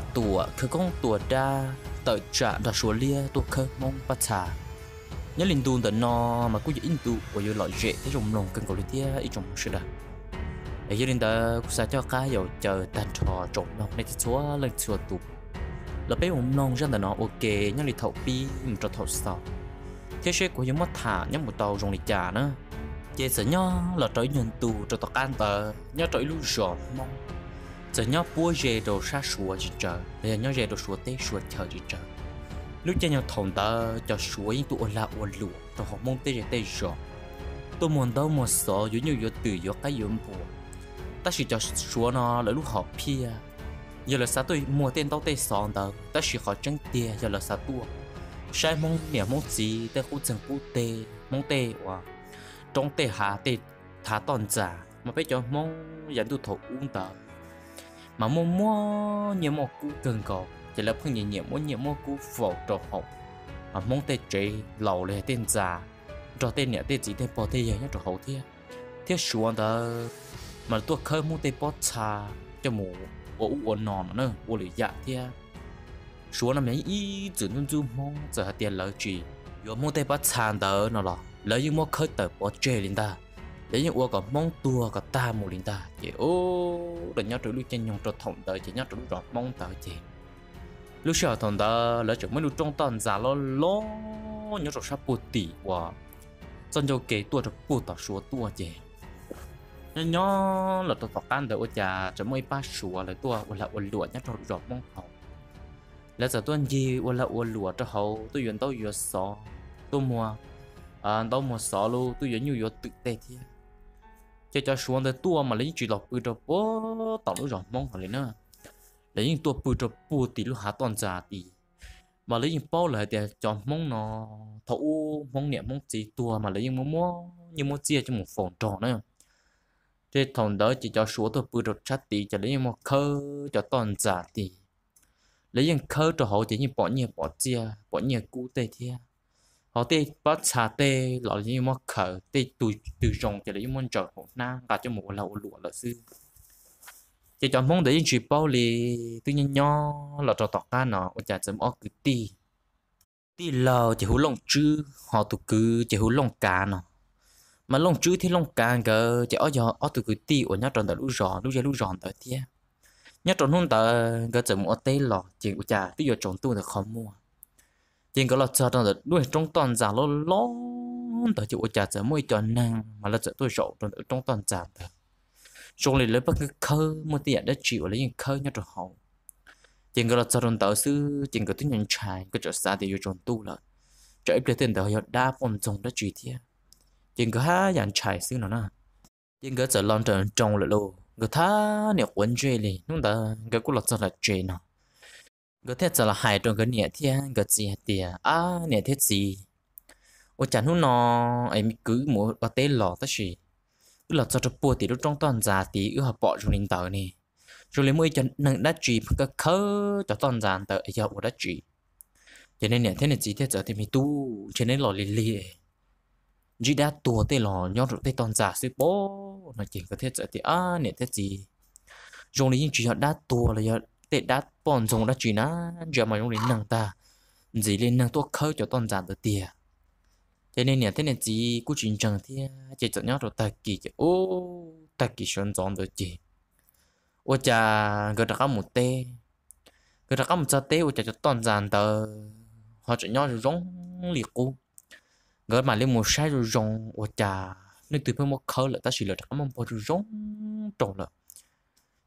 tua, tua tua con số lia khơ mong nhớ linh tuôn tận nó mà cứ cũng in tu của yêu loại dễ thế trong lòng cần cầu lý tia ít trong sự đó để gia đình ta cũng sao cho cá dầu chờ tàn trò trộn lòng này thì chúa lên chúa tu là bé ông non ra là nó ok nhớ linh thầu pi mình cho thầu sau thế sẽ của những mất thả nhớ một tàu rồng lịch trả nữa chế sợ nhớ là trời nhân tù cho tàu can tờ nhớ trời lưu rõ mong giờ nhau bua dê đồ xa sủa chỉ chờ giờ nhau dê đồ sủa tê sủa chờ chỉ chờ lúc chơi nhau thòng ta cho sủa những tụ là ôn lụa rồi học mong tê dê tê rồi tôi muốn đâu một số yếu nhiều yếu từ yếu cái yếu bùa ta chỉ cho sủa nó là lúc họ pia giờ là sao tôi mua tên tao tê sòn tờ ta chỉ học chân tiền giờ là sao tụ, sai mong mẹ mong gì ta cũng chân cụ tê mong tê hoa, trong tê hà tê thả toàn giả mà bây giờ mong dẫn tôi thổ uống tờ mà mua mua nhiều một cũ cần có, chỉ là phương nhiều nhiều mua nhiều mua cũ phổ trộn hậu mà muốn tê chế lâu lên tên già cho tên nhẹ tên gì tên bỏ tê nhé trộn hậu thế thế xuống đó mà tôi khơi mong tê bỏ trà cho mù ổ ổ non nữa ổ lì dạ thế xuống là mấy ý chữ nôn du mong giờ tiền lợi trì yo mong tê bỏ tràn đó nó là lợi như mua khơi tờ bỏ chơi lên ta để những ua có mong tua có ta một linh ta chỉ ô để nhau trữ lưu chân nhung cho thòng đời chỉ nhau trữ rõ mong tới chỉ lúc sau thòng đời lỡ chúng mới lúc trong toàn giả lo lo nhớ rõ sắp bù tỷ và dân cho kế tua cho bù tỏ số tua chỉ nhớ nhớ là tôi tỏ can ô cha chấm mấy ba số là tua là ôn lụa nhớ rõ rõ mong thòng là giờ tôi gì là ôn lụa cho hậu tôi yên tôi vừa sọ tôi mua à tôi mua sọ luôn tôi vừa nhiều vừa tự tệ thiệt cho cho xuống tới tua mà lấy chỉ lọc bự cho bố tạo lúc rồi mong phải nữa lấy những tua bự cho bù tí lúc hạ toàn giả tí mà lấy những bao lại thì cho mong nó thấu mong niệm mong gì tua mà lấy những mong mua như mong chia cho một phòng tròn nữa thế thằng đó chỉ cho xuống tôi bự cho chát tí cho lấy những mong khơ cho toàn giả tí lấy những khơ cho họ chỉ những bỏ nhiều bỏ chia bỏ nhiều cũ tê thiệt họ tê bắt xà tê lọ như mà khở tê tùy từ rồng thì lấy muốn trở hồ na cả cho một lẩu lụa là sư chỉ cho mong đấy chỉ bao lì tự nhiên nho là cho tọt ca nó ở nhà sớm ở cứ ti tì lờ chỉ hú lông chư họ tụ cứ chỉ hú lông cá nó mà lông chữ thì lông càng cơ chỉ ở giờ ở từ cứ ti ở nhà tròn tờ lũ ròn lũ dây lũ ròn tờ tia nhà tròn hôm tờ gờ chở mua tê lò chỉ ở nhà tí giờ tròn tu được khó mua tiền có là chờ trong đó đuôi trong toàn giả lo lo tới chịu trả giờ mỗi cho nàng mà là giờ tôi rõ trong trong toàn giả thôi trong lịch lấy bất cứ khơ một tiền đã chịu lấy những khơ nhau rồi hậu tiền có là chờ trong đó sư tiền có tính nhận trai có trở xa thì vô chọn tu là trở ít tiền đó đa phần trong đã chỉ thiệt tiền có hai dạng trai sư nó nè tiền có giờ lon tròn trong là lô người ta nhiều quấn chơi thì chúng ta cái cũng là là chơi nào ก็เทศจะละหายตรงก็เนี่ยที่ฮันก็จีเตียอ่าเนี่ยเทศจีโอจันหุ่นนอไอ้มีกือหมูก็เต้หล่อตั้งชีก็หล่อจะจะปวดตีรู้จ้องตอนจ่าตีก็หับปอจุลินเตอร์นี่จุลินมวยจะหนึ่งดัจีก็เคาจะตอนจานเตอร์ไอยาวดัจีจะนันเนี่ยเทนจีเทจะที่มีตู้ฉะนั้นหล่อลิลี่จีด้าตัวเตหล่อย้อนรู้เตตอนจ่าซื้อโป้นั่นเก่งก็เทจะที่อ่าเนี่ยเทจีจงนี้ยิ่งจีหอดด้าตัวเลยยอด tệ đã bọn dùng đã chỉ nó giờ mà chúng đến nàng ta gì lên nàng tuốt khơi cho toàn giảm được tiền thế nên nè thế nên chỉ cũng chính chẳng thì chỉ chọn nhau rồi ta kỳ chứ ô ta kỳ sơn dọn được chị ô cha người ta có một tê người ta có một sao tê ô cha cho toàn giảm tờ họ chọn nhau rồi rong liệt cô người mà lên một sai rồi rong ô cha nên từ phía một khơi là ta chỉ là có một bộ rồi rong trộn là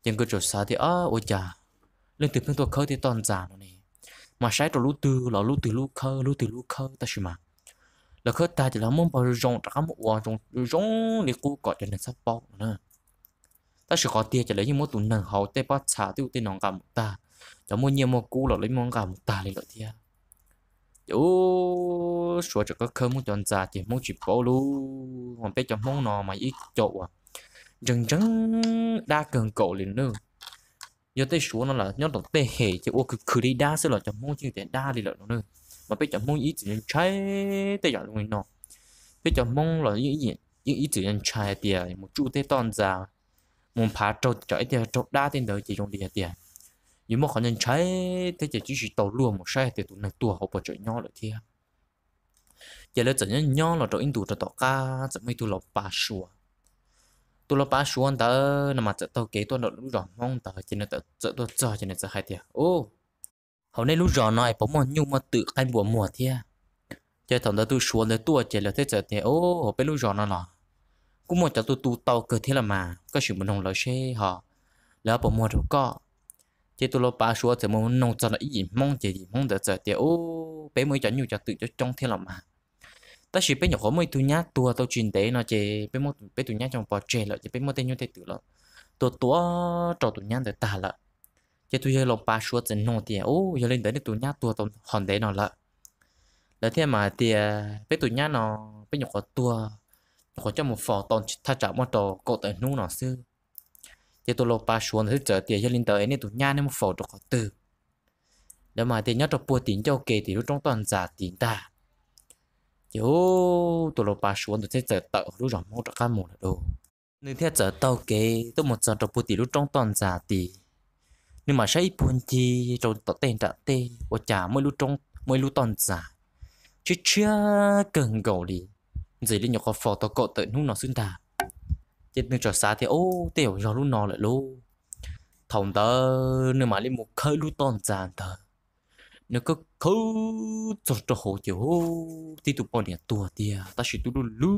nhưng cứ chỗ xa thì á ô cha lên từ phương tôi khơi thì toàn giả nó này mà sai trò lúc từ là lúc từ lúc khơi lúc từ lúc khơi ta xí mà là khơi ta thì là muốn bao rong ta một quả rong rong để cố gọi cho nên sắp bao nữa ta sẽ có tiền cho lấy những mối tụn nền hậu tê bắt xả tiêu tê nòng cầm ta cho mua nhiều mua cũ là lấy món cầm ta lấy lợi tiền chú sửa cho các khơi muốn toàn giả thì muốn chỉ bao luôn còn bé chọn món nọ mà ít chỗ à rừng trắng đa cường cổ liền nữa nhớ tới số nó là nhớ tổng tê hệ chứ ô cứ cứ đi đa sẽ là chấm mông chứ để đa đi lợi nó nữa mà biết chấm mông ý chỉ nên trái tê giờ luôn nó biết chấm mông là những gì ý chỉ nên trái tiền một chút tê toàn già muốn phá trâu trái tiền trâu đa tiền đời chỉ dùng địa tiền nhưng mà khả nhân trái tê chỉ chỉ tàu luôn một sai thì tụi này tua họ bỏ chạy nhau rồi kia giờ là chẳng nhau là trâu in tụi trâu tàu ca chẳng mấy tụi lộc ba sủa tôi lo ba xuống tớ nằm mà chợ tàu kế to nó lúc rõ mong tớ chỉ nó chợ tôi cho chỉ nó chợ hai tiền ô hầu nay lúc rõ nói bố mòn nhung mà tự canh bùa mùa thia à? chơi thằng tớ tu xuống để tua chỉ là thế chợ tiền ô hầu bên lúc rõ nó là cũng một chợ tôi tu tàu cơ thế là mà có sự mình nông lợi xe ha, lỡ bố mòn đâu có chơi tôi lo ba xuống thì muốn nông cho nó ít mong chỉ gì mong được chợ tiền ô bé mới chọn nhiều chợ tự cho trong thế là mà ta chỉ biết nhỏ khó mấy tu nhá tua tao truyền tế nó chế biết một biết tu nhá trong bò chè lợi chế biết một tên như thế tử lợi tua tua trò tu nhá để ta lợi chế tu chơi lồng ba số chân nô tiền ô giờ lên đấy tu nhá tua tao hòn đấy nó lợi lợi thế mà tiền biết tu nhá nó biết nhỏ khó tua khó cho một phò tòn tha trả một trò cậu tới nu nó sư chế tu lồng ba số thì chờ tiền giờ lên tới nên tu nhá nên một phò được khó từ để mà tiền nhá trò bùa tiền cho kề thì lúc trong toàn giả tiền ta yo tụi lo ba xuống tụi thế giờ tàu lúc rồi mua được cái một là đồ nên thế giờ tàu kế tôi một giờ đầu bút tỷ lúc trong toàn giả tỷ nhưng mà sẽ buồn chi trong tàu tên trả tê và trả mỗi lúc trong mỗi lúc toàn giả chứ chia gần gầu đi gì đi nhỏ có phò tàu cọ tới lúc nó xuyên ta, chết nên cho xa thì ô tiểu rồi lúc nó lại luôn thòng tớ nhưng mà lên một khơi lúc toàn giả thờ nếu cứ thâu cho cho hồ chiều tí tụ bọn nhà tua tia ta chỉ tụ lú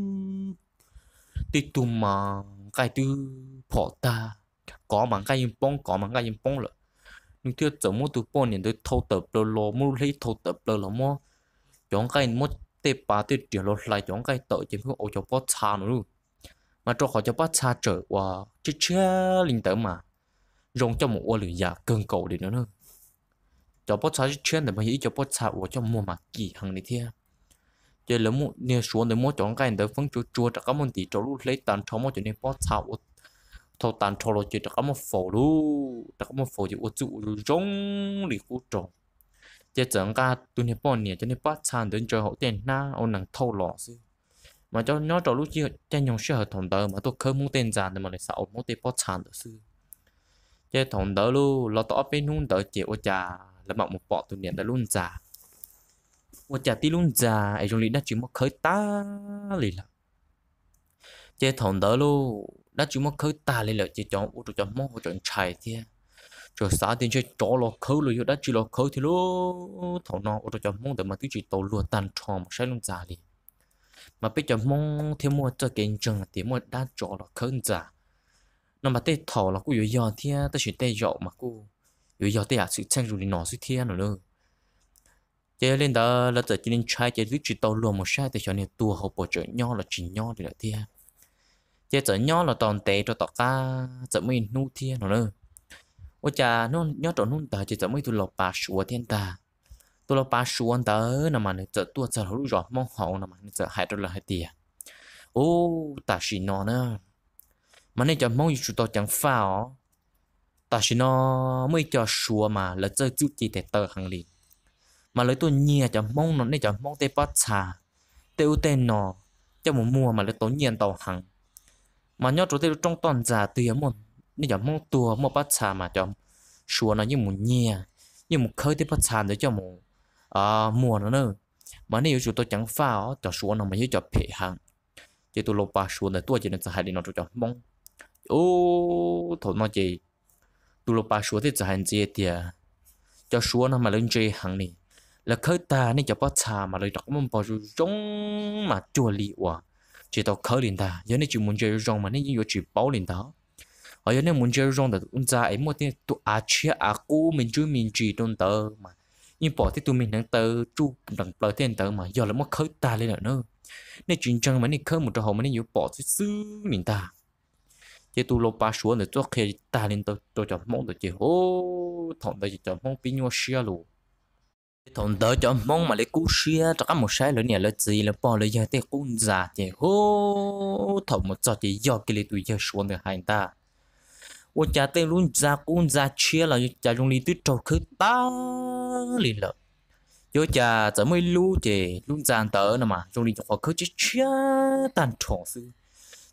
tí tụ mà cái tụ bỏ ta có mà cái yên bông có mà cái yên bông rồi nhưng chưa chỗ mua tụ bọn nhà tôi thâu tập lô lô mua lấy thâu tập lô lô mua chọn cái mua tê ba tê triệu lô lại chọn cái tội chỉ phải ô cho bó xa nữa luôn mà cho họ cho bó xa trở qua chứ chưa linh tử mà dùng cho một ô lửa giả cơn cầu đi nữa nữa cho bớt sao chuyên để mà hiểu cho bớt sao của cho mua mà kỳ hơn đi thế giờ là mua nè xuống để mua chọn cái để phân chua chua cho các món tí cho lúc lấy tàn cho mua cho nên bớt sao của thâu tàn cho rồi chỉ cho các món phổ lu cho các món phổ thì của chủ rong lì của trộn giờ chẳng cả tụi nè bọn nè cho nên bớt sao đến chơi họ tiền na ông nàng thâu lọ chứ mà cho nó cho lúc chỉ cho nhung sẽ hợp thằng đó mà tôi không muốn tiền già để mà lại sao muốn tên bớt sao được chứ giờ thằng đó lu lo tao bên hung đỡ chịu cha là mạo một bộ tụi niệm đã luôn già một chả tí luôn già ấy trong lý đã chỉ một khởi ta lì là chế thòng đó luôn đã chỉ một khởi ta lì là chế chọn u tô chọn món ô chọn chạy thế cho xã tiền chơi chó lò khơi rồi đã chỉ lò khơi thì luôn thằng nó u tô chọn mong để mà cứ chỉ tàu lùa tàn tròn một sai luôn già đi mà bây giờ mong thêm mua cho kiện chừng thì mua đã chó lò khơi già nó mà tê thầu là cũng yếu thì ta chỉ tê dọ mà cũng rồi giờ tới à sự chân rồi nó sự thiên rồi nữa chơi lên đó là tới chỉ nên trai chơi viết chỉ tàu luôn một sai thì cho nên tua hậu bộ trợ nho là chỉ nho thì là thiên chơi trợ nho là toàn tệ cho tọt ta trợ mình nu thiên rồi nữa ôi cha nó nhớ trộn nút tờ chỉ trợ mình tu lọc bà sủa thiên ta tu lọc ba sủa anh tớ nằm mà chơi tua trợ hữu rõ mong hậu nằm mà chơi hại rồi là hại tiền ô ta chỉ nó nữa mà nên cho mong gì chúng ta chẳng phá ó ta chỉ nó mới cho sùa mà là chơi chút gì để tờ hàng liền mà lấy tôi nhẹ cho mong nó để cho mong tê bát xà tê u tê nọ cho một mua mà lấy tôi nhiên tàu hàng mà nhớ chỗ tê trong toàn giả tiền một để cho mong tua một bát xà mà cho sùa nó như một nhẹ như một khơi tê bát xà để cho một à, mua nó nữa mà nếu chúng tôi chẳng pha phao cho sùa nó mà như cho phê hàng chỉ tôi lột ba sùa này tôi chỉ nên sẽ hại đi nó cho mong ô thôi nó chỉ tu lo ba số thì giờ hành gì tiệt à, cho số nó mà lên chơi hàng này là khơi ta nên cho bắt xà mà lấy đặc mông bỏ chú rong mà chua lì quá chỉ tao khơi liền ta giờ nên chỉ muốn chơi rong mà nên chỉ chỉ bảo liền ta ở ờ, giờ nên muốn chơi rong thì chúng ta ấy một tiếng tụ à chia à cú mình chú mình chỉ đơn tờ mà nhưng bỏ thì tụi mình đang tờ chú đằng bờ tiền tờ mà giờ là mất khơi ta lên nữa nên chuyện chân mà nên khơi một trò hồ mà nên yếu bỏ thì xứ liền ta chế tu lô ba xuống để cho khi ta lên tôi tôi chọn mong được chỉ hô thằng tôi chọn mong pin nhau xia luôn thằng đó chọn mong mà lấy cú xia cho các một sai lớn nhà lớn gì là bỏ lấy giờ thế cũng già chỉ hô thằng một trò chỉ do cái lấy tụi giờ xuống được hành ta ô cha tên luôn ra cũng ra chia là cha dùng lý tuyết trâu khứ ta liền lợi yo cha chả mới lu chỉ luôn già tớ nè mà dùng lý cho khứ chia chia tan tròn xưa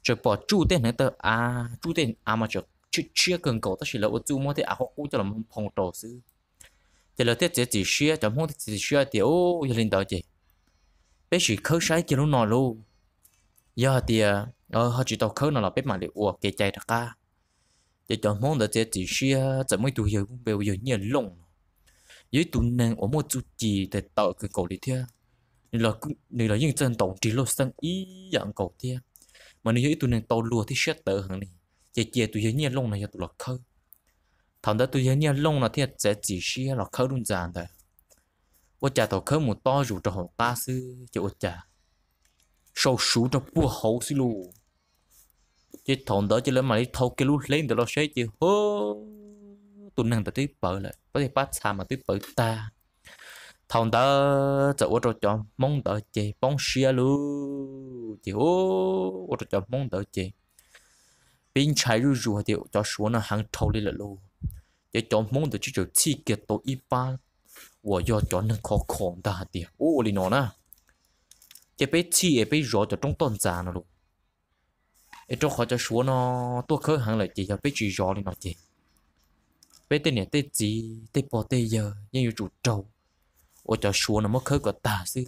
จะปอจู้เต้นเนตออาจู้เต้นอามาจะชิเชียเกินเก่าตั้งแต่เราจู้มาเตอาเขากู้จะลำพองโตซื้อแต่เราเตะจีเชียจำห้องจีเชียเดียวยันลินดาวเจไปสิเขาใช้กินลูกนอนลูกยาเดียเออเขาจีตอกเขานอนเราไปมาเดี๋ยวอ้วกเกใจตะก้าจะจำห้องเดี๋ยวจีเชียจะไม่ดูเหี้ยเบลเหี้ยเนี่ยลงยี่ตุนนางอมจุจีแต่ต่อคือเก่าดีเทียนี่เรานี่เรายิ่งเจนตองจีโลสังอีอย่างเก่าเทีย mà nếu như tụi này tàu lùa thì xét tờ hằng này chè chè tụi nhớ lông này tụi nó khơi thằng đó tụi nhớ lông là thì sẽ chỉ xia là khơi luôn giàn thôi ô chà tàu khơi một to rủ cho họ ta sư chứ ô chà sau sú cho bua hậu xí lù chứ thằng đó chỉ lấy mà đi thâu cái lú lên để lo xế chứ hô tụi nàng tụi tiếp bợ lại có thể bắt xa mà tiếp bợ ta thằng ta giờ ở tô cho mong đợi chị bông xia lu chị ô ô tô cho mong đợi chị bên trái rú rú thì cho xuống nó hàng thâu lên lu để cho mong đợi chỉ cho chi kiệt tổ y ba và do cho nó khó khổng ta đi, tiền ô lì nó na chỉ bé chi ở bé rõ cho trong tuần già nó luôn ở trong khỏi cho xuống nó tôi khơi hàng lại chị cho bé chỉ rõ lên nó chị Bé tên này tên gì tên bao tên giờ nhưng chủ trâu ô cho xuống nó mất khơi cả tà xí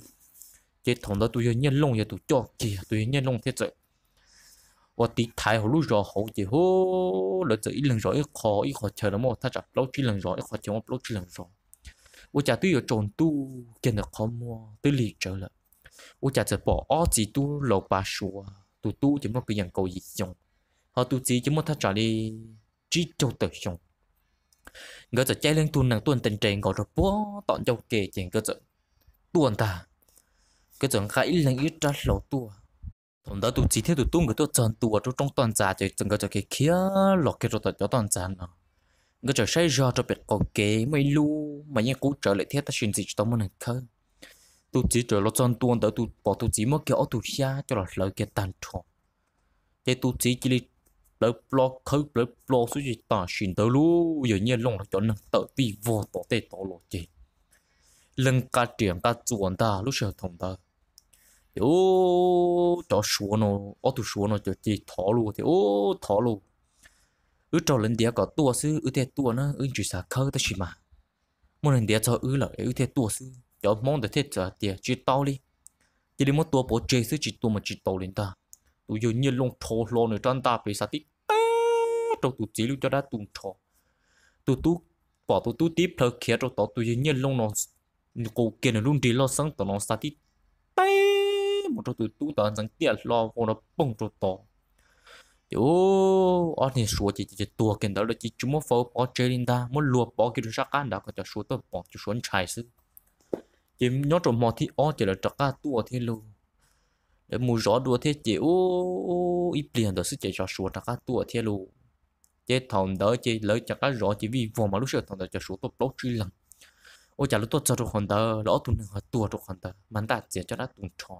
chế thằng đó tôi nhân lông giờ tôi cho kì tôi nhân lông thế rồi và tí thái hồ lúc rồi hồ chỉ hô lỡ giờ ít lần rồi ít khó ít khó chờ nó mà thật chặt lâu chỉ lần rồi ít khó chờ một lâu chỉ lần rồi ô chả tôi ở trộn tu kiện được khó mua tôi lì trở lại ô chả giờ bỏ ó chỉ tu lầu ba sùa tu tu chỉ một cái dạng cầu gì dùng họ tu chỉ chỉ một thật chặt đi chỉ châu tự dùng ngỡ giờ chạy lên tuần nàng tuần tình trạng gọi rồi bố tọn châu kề chèn cơ giờ tuần ta cơ giờ khải lên ít ra lầu tua thằng đó tu chỉ thế tụi tung cái tụi chân tua tụi trong toàn giả chạy từng cái giờ kia kia lọt cái rồi tụi cho toàn giả nào ngỡ giờ say ra cho biệt còn kế mấy lu mà nhẹ cú trở lại thế ta xin gì cho tao muốn hàng khơi tu chỉ trở lọ chân tua đó tu bỏ tu chỉ mất cái ô tụi xa cho lọt lời cái tàn trộn cái tụi chỉ chỉ lỡ lo khơi lỡ lo suy gì ta xin tới lú giờ nhiên lòng là cho năng tự ti vô tổ tê tổ lộ chê lần cả triển cả chuẩn ta lúc sợ thông ta ô cho xuống nó ô tu xuống nó cho chỉ thọ luôn thì ô thọ luôn ư cho lần địa có tua sư ư thế tua nó ư chỉ sa khơi ta chỉ mà một lần địa cho ư là ư thế tua sư cho mong được thế cho địa chỉ tao đi chỉ đi một tua bố chơi sư chỉ tua mà chỉ tao lên ta tụi giờ nhiên long thô lo nữa trong ta phải sao tí trong tụi chỉ lưu cho đã tụi thô tụi tụi bỏ tụi tụi tiếp thở kia trong tụi tụi giờ nhiên long nó cố kia nó luôn đi lo sáng tụi nó sao tí một trong tụi tụi tao sáng tiếc lo vô nó bông cho tụi yo ở thì số chỉ chỉ tua kiện đó là chỉ chúng nó phô bỏ chơi linh ta muốn lùa bỏ cái đồ sắc ăn đó có cho số tôi bỏ cho số anh trai chứ chỉ nhớ trong mò thì ở chỉ là trắc cá tua thế luôn để mua rõ đua thế chị ô ít liền đó sức chạy cho số ta các tua thế luôn chế thòng đó chế lấy cho các rõ chỉ vì vòng mà lúc xưa thòng đó cho số tốt tốt truy lần ô chả lúc tốt cho được hòn đó lỡ tụi nó tua được hòn đó mà ta chỉ cho nó tụi tròn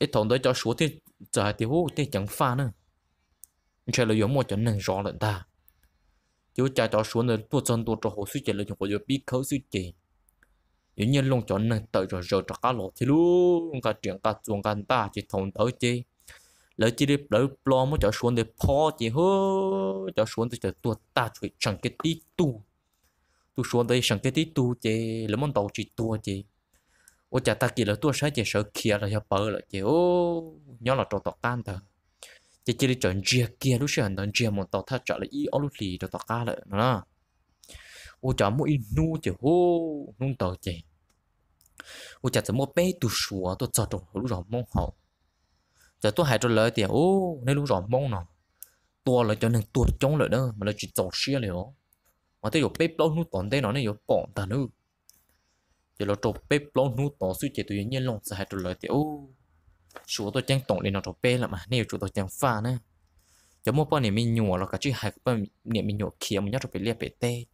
chế thòng đó cho số thế giờ thì ô thế chẳng pha nữa chơi là giống một chẳng nên gió lận ta chú cha cho số nữa tua chân tua cho hồ sức chạy là chúng có yếu biết khâu sức chạy yến nhân long chọn này tới rồi rồi cho cá lột thì luôn cả chuyện cả chuồng cả ta chỉ thòng tới chứ lấy chỉ để lấy lo mới cho xuống để po chỉ hơ cho xuống để cho tuột ta chỉ chẳng cái tí tu tu xuống đây chẳng cái tí tu chứ lấy món đầu chỉ tu chứ ô chả ta kia là tu sai chỉ sợ kia là hiệp bờ là chứ ô nhớ là trò tọt can thờ chỉ chỉ để chọn chia kia lúc xưa hành động chia một tọt thắt chọn là y ô lúc lì cho tọt ca lại nữa hô 我讲么一怒就吼弄到这，我讲怎么背读书啊，都早中路上梦好，giờ tôi hay cho lời tiền ô nên lúc rồi mong nào tua lời cho nên tua chống lời đó mà nó chỉ tổ xia liệu mà tôi dùng bếp lâu nút tổn thế nó nên dùng bỏ ta nữa giờ nó trộn bếp lâu nút tổn suy chế tôi nhiên lòng sẽ hay cho lời tiền ô chúa tôi chẳng tổn lên nó trộn bếp là mà nếu chúa tôi chẳng pha nữa cho một này mình nhổ là cả chữ hai bọn này mình nhổ kia mình nhắc cho bị liệt bị tê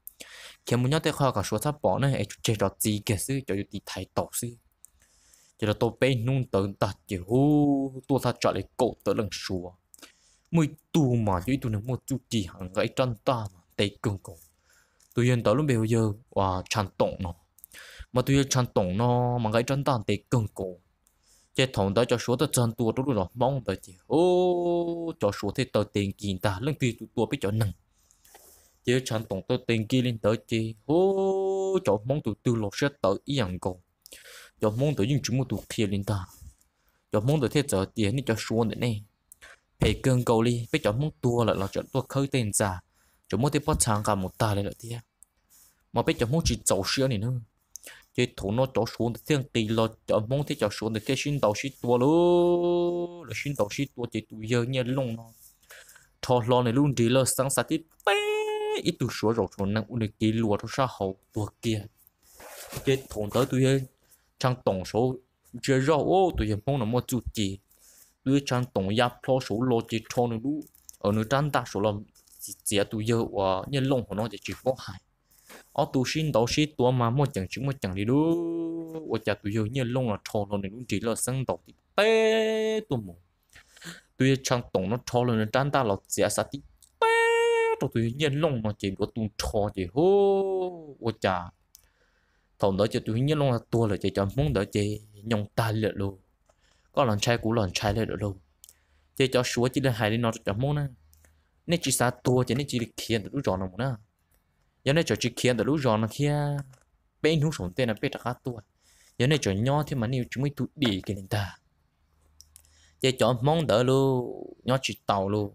khi mà nhớ tới khoa cả số sắp bỏ này chơi trò gì cái sự cho đi thay tổ sự cho là tôi bên nung tới ta chỉ hú tôi ta chọn lấy cổ tới lần số mỗi tu mà chỉ tu nó một chút gì hẳn gãy chân ta mà tay cứng cổ tôi yên tới lúc bây giờ và chân tổng nó mà tôi chân tổng nó mà gãy chân ta tay cứng cổ chế thằng đó cho số tới chân tua đó rồi mong tới chỉ ô cho số thì tới tiền kiện ta lần tiền tua biết cho nặng chỉ chẳng tổng tôi tiền kia lên tới chi hô chỗ mong tụi tư lột sẽ tới ý ăn cổ chỗ mong tới những chúng mua tụi kia lên ta chỗ mong tới thế giờ tiền đi cho xuống đấy nè phải cơn cầu đi phải chỗ mong tua là là chỗ tua khơi tiền già chỗ mong tới bắt sáng cả một ta lên là thế mà phải chỗ mong chỉ chậu sữa này nữa chỉ thủ nó chỗ xuống thì thiên kỳ lo chỗ mong thế chỗ xuống thì thế xin đầu xin tua luôn là xin đầu xin tua chỉ tụi giờ nhẹ lông nó thọ lo này luôn đi lo sáng sáng thì ít tuổi số rồi số năng ôn kỳ lúa thôi sao hậu tuổi kia cái thôn tới tôi chẳng tổng số chưa rõ ô tôi hiện phong là một chút gì tôi chẳng tổng gia pro số lô chỉ cho nó đủ ở nơi trang ta số làm chỉ chỉ tôi giờ và nhân lông của nó chỉ chỉ có hại ở tôi sinh đó xin tôi mà một chẳng chứng một chẳng đi đủ và chả tuổi giờ nhân lông là cho nó nên cũng chỉ là sân đầu thì tê tôi mù tôi chẳng tổng nó cho nó trang ta là chỉ sát tích tôi tự nhiên long nó chỉ có tung trò chỉ hô ô cha thằng đó cho tự nhân long là tua là chỉ cho muốn đó chỉ nhông ta lệ luôn có lần trai cũ lần trai lệ luôn chỉ cho số chỉ là hai đến nó chẳng muốn nè nên chỉ sao tua chỉ nên chỉ khiến được lúc rõ nó nè giờ này cho chỉ khiến được lúc rõ nó kia bên hú sống tên là bên đặc tua giờ này cho nhau thì mà nếu chúng mới tụt đi cái nền ta chỉ cho mong đỡ luôn nhau chỉ tàu luôn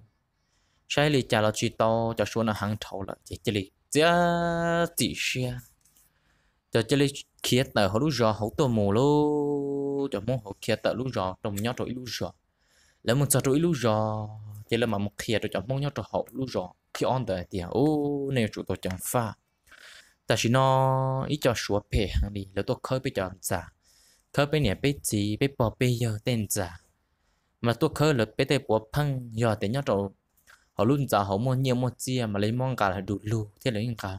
sai lì chả là chỉ to cho số nó hàng thầu là chỉ chỉ lì giá chỉ xe cho chỉ lì kia tờ họ lúc giờ họ tổ mù lô cho muốn họ kia tờ lúc giờ trồng nhau rồi lúc giờ lấy một sao rồi lúc giờ chỉ là mà một kia tờ cho muốn nhau rồi họ lúc giờ khi on đời thì ô này chủ tôi chẳng phá, ta chỉ nó ít cho số phe hàng đi là tôi khơi bây giờ giả khơi bây nè bây gì bây bỏ bây giờ tên giả mà tôi khơi là bây tay bỏ phăng giờ tên nhau rồi họ luôn giờ họ mua nhiều mua chia mà lấy mong cả là đủ lu thế là những cả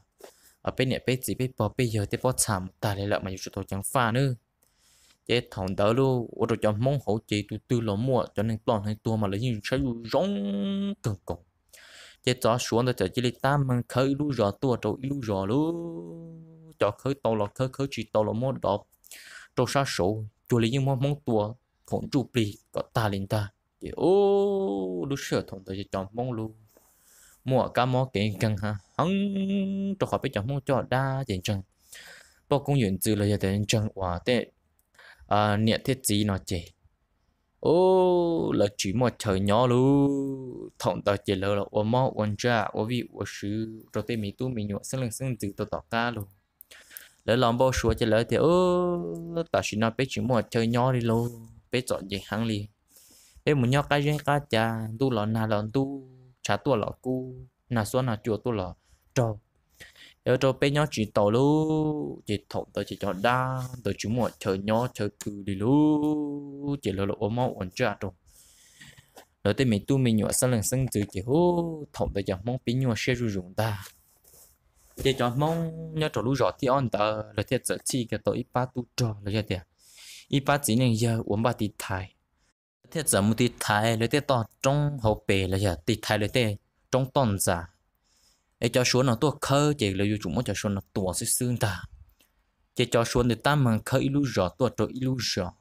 ở bên này bên chỉ bên bỏ bây giờ thì bỏ chậm ta lấy lại mà chúng tôi chẳng pha nữa chế thằng đó luôn ở rồi cho mong hỗ trợ từ từ lo mua cho nên toàn hay tua mà lấy những cái rong cường cổ chế chó xuống rồi chỉ lấy tam mang khơi lu rò tua trâu lu rò luôn cho khơi tàu là khơi khơi chỉ tàu là mua đọp trâu sa số chùa lấy những món món tua còn chụp bì có ta lên ta thì ô lúc sửa thằng chỉ chọn mong luôn. mua cá mò kén căng ha Hăng, cho khỏi phải chọn mong cho đa tiền chân bao công nhận từ lời tiền chân và tệ à niệm thiết gì nó chỉ. ô là chỉ một trời nhỏ luôn. thằng tôi chỉ lỡ là ô mò quan cha ô vị ô sư rồi tệ mi tu mi nhọ sinh lên sinh từ tôi tỏ cá luôn lỡ lòng bao sủa chỉ lỡ thì ô ta chỉ nói biết chỉ một trời nhỏ đi luôn biết chọn gì hăng liền em muốn nhau cái gì cá cha tu lọ na lọ tu cha tu lọ cu na xóa na chùa tu lọ trâu giờ trâu bé nhóc chỉ tổ lú chỉ thổ tới chỉ chọn đa tới chúng mọi chờ nhau chờ cứ đi lú chỉ lọ lọ ôm máu ổn chưa trâu rồi tới mình tu mình nhọ sang lần sang từ chỉ hú thổ tới chẳng mong bé nhọ sẽ ru rụng ta chỉ chọn mong nhóc trâu lú rõ thì on ta là thiệt sợ chi cái tội ba tu trâu là thiệt ít à. ba chỉ nên giờ uống ba tí thải thế giờ mu ti thái lấy thế to trong hậu bề là giờ ti thái lấy thế trong toàn giả ấy cho xuống nó tôi khơ chỉ là dù chúng muốn cho xuống nó tua sẽ xương ta chỉ cho xuống thì ta mang khơ ilu rõ tua cho ilu rõ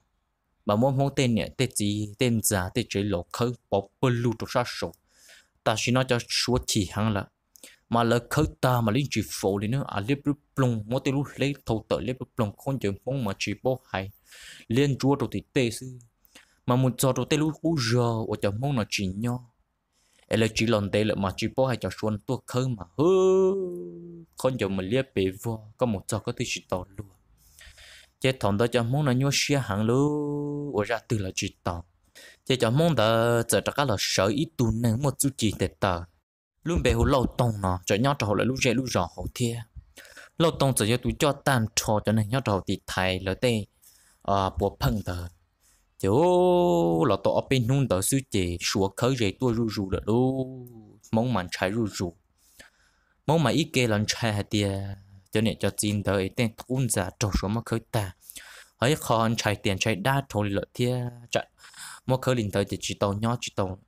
mà muốn muốn tên nhẹ tên gì tên giả tên chế lộ khơ bỏ bơ lu cho sát sổ ta chỉ nói cho xuống chỉ hàng là mà là khơ ta mà linh chỉ phổ thì nó à liếp lúc plong mỗi tên lúc lấy thâu tợ liếp lúc plong không chừng phong mà chỉ bố hay liên chúa rồi thì tê sư mà muốn cho tôi tê lú cú giờ ở chỗ mong nó chỉ nhỏ, ấy là chỉ lần đây là mà chỉ bỏ hai cháu xuân tua khơi mà hơ con giờ mình liếc bề vô có một cháu có thứ gì to luôn chế thằng đó cháu mong nó nhau xia hàng luôn ở ra từ là chỉ to, chế cháu mong đó giờ chắc là sợ ít tu nên một chút gì để tờ luôn bề hồ lâu tông nó cho nhau trò lại lúc dễ lúc rõ hồ thia lâu tông giờ cho tôi cho tan trò cho nên nhau trò thì thầy lỡ tê à ờ, bộ phăng tờ chỗ là tổ ở bên nung tờ sư chè sủa khơi rể tua rù rù đó đu mong màn trái rù rù mong mà ít kê lần trái hạt tiền cho nên cho tin tờ ấy tên thun giả trâu số mà khơi ta ấy còn trái tiền trái đa thôn lợ thia chạy mà khơi linh tờ chỉ chỉ tàu nhỏ chỉ tàu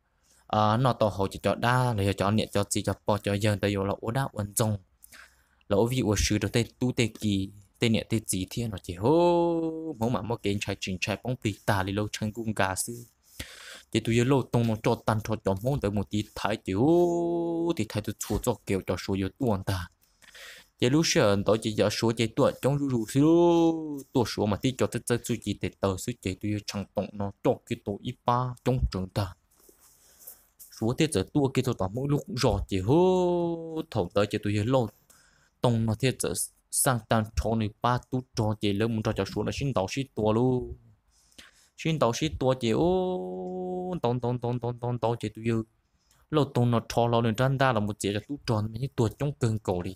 à nó tàu hồ chỉ cho đa là cho niệm cho chỉ cho bỏ cho dân tới yếu là ố đa uẩn rồng là ố vị ố sư đầu tên tu tê kỳ tên nhẹ tên gì thiên nó chỉ hô mỗi mà mỗi cái chạy chuyện chạy bóng bị ta đi lâu chân cũng gà sư chỉ tụi lâu tông nó cho tan cho cho mong tới một tí thái chỉ hô thì thái tụi chúa cho kiểu cho số yếu tuần ta chỉ lúc sớm đó chỉ giờ số chỉ tuần trong rù rù xí lô tuần số mà tí cho tất tất suy chỉ để tờ suy chỉ tụi chẳng tông nó cho cái tổ y ba trong trường ta số thế giờ tua cái tổ toàn mỗi lúc rõ chỉ hô thầu tới chỉ tụi lâu tông nó thế giờ sang tan cho này ba tu cho chị lớn muốn cho cháu xuống là xin tàu xin tua luôn xin tàu xin tua chị ô tông tông tông tông tông tông chị tôi yêu lâu tông nó cho lâu nên trang da là một chị là tu tròn mấy tua trong cơn cổ đi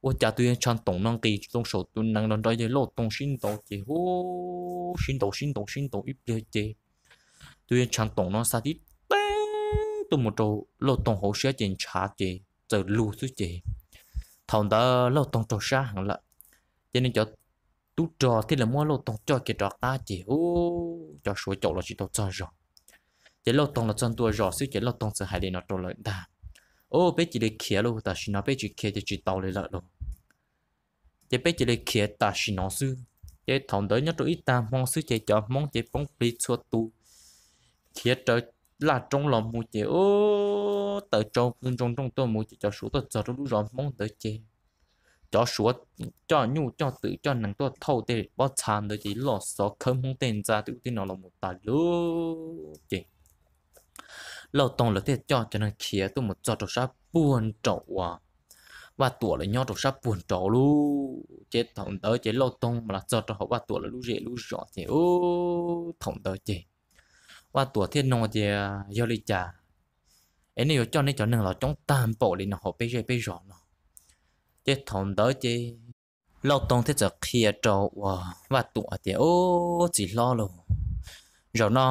ô cha tôi chăn tông năng kỳ tông sổ tôi năng đón đói chị lâu tông xin tàu chị ô xin tàu xin tàu xin tàu ít bia chị tôi chăn tông nó sa đi tôi một trâu lâu tông hổ sẽ chèn trả chị giờ lù xuống chị thằng đó lâu tông trò xa hẳn lợ cho nên cho tú trò thì là mua lâu tông cho cái trò ta chỉ ô cho số chỗ là chỉ tông trò rồi chỉ lâu tông là chân tua rồi xíu chỉ lâu tông sẽ hay đi nó trò lợi ta ô bé chỉ để kia luôn ta xin nó bé chỉ kia thì chỉ tàu lấy lợi luôn cái bé chỉ để kia ta xin nó xíu cái thằng đó nhớ tôi ít ta mong xíu chỉ cho mong chỉ bóng bị xua tu kia trời là trong lòng một chế ô tờ trong cưng trong trong tôi một chế cho số tôi giờ lúc rõ mong tới chế cho số cho nhu cho tự cho nàng tôi thâu để bỏ chàng tới chỉ lọ số không muốn tên ra tự tin nó là một tài lú chế lọ tông là thế cho cho nàng kia tôi một cho trâu sa buồn trậu à và tuổi là nhau trâu sa buồn trậu lu chế thằng tới chế lọ tông mà là cho trâu họ và tuổi là lu rẻ lu rõ chế ô thằng tới chế ว่าตัวเทียนนงเจียยอลิจ่าเอ็นี่อยู่จอนนี่จอนหนึ่งเราจ้องตามโปเลยนะหอบไปเรื่อยไปรอนเนาะเจ๊ถมเด้อเจ๊เราต้องที่จะเคลียร์จอว่าว่าตัวเดียวจีล้อเลยเราเนาะ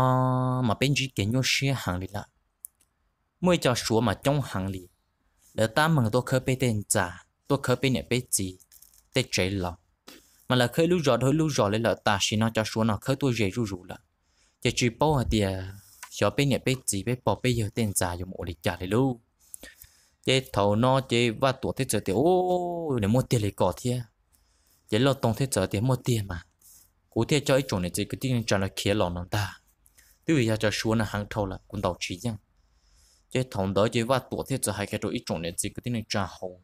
มาเป็นจีเก่งยุ่งเชี่ยหังเลยละเมื่อจะชัวมาจ้องหังเลยแล้วตามมึงตัวเคยไปเต้นจ่าตัวเคยไปเนี่ยไปจีเต้ใจเรามันละเคยรู้จอดเคยรู้จอดเลยละตาชินอจะชัวเนาะเคยตัวใหญ่รู้รู้ละจะจีบอ่ะเดียชอบไปเนี่ยไปจีไปปอไปเยอะเต้นจ่าอยู่หมดเลยจ่าเลยลูกเจ้เท่าน้อเจ้ว่าตัวที่เจอเดียวโอ้เนี่ยมัวเตียเลยก่อเทียเจ้เราตรงที่เจอเดียวมัวเตียมากูเทียเจ้าไอ้จงเนี่ยเจ้ก็ที่จะละเขียหลอนน้องตาดูอย่าจะชวนนะหังเท่าละคุณเต่าชี้ยังเจ้เท่าน้อเจ้ว่าตัวที่เจอให้แกตัวไอ้จงเนี่ยเจ้ก็ที่จะหง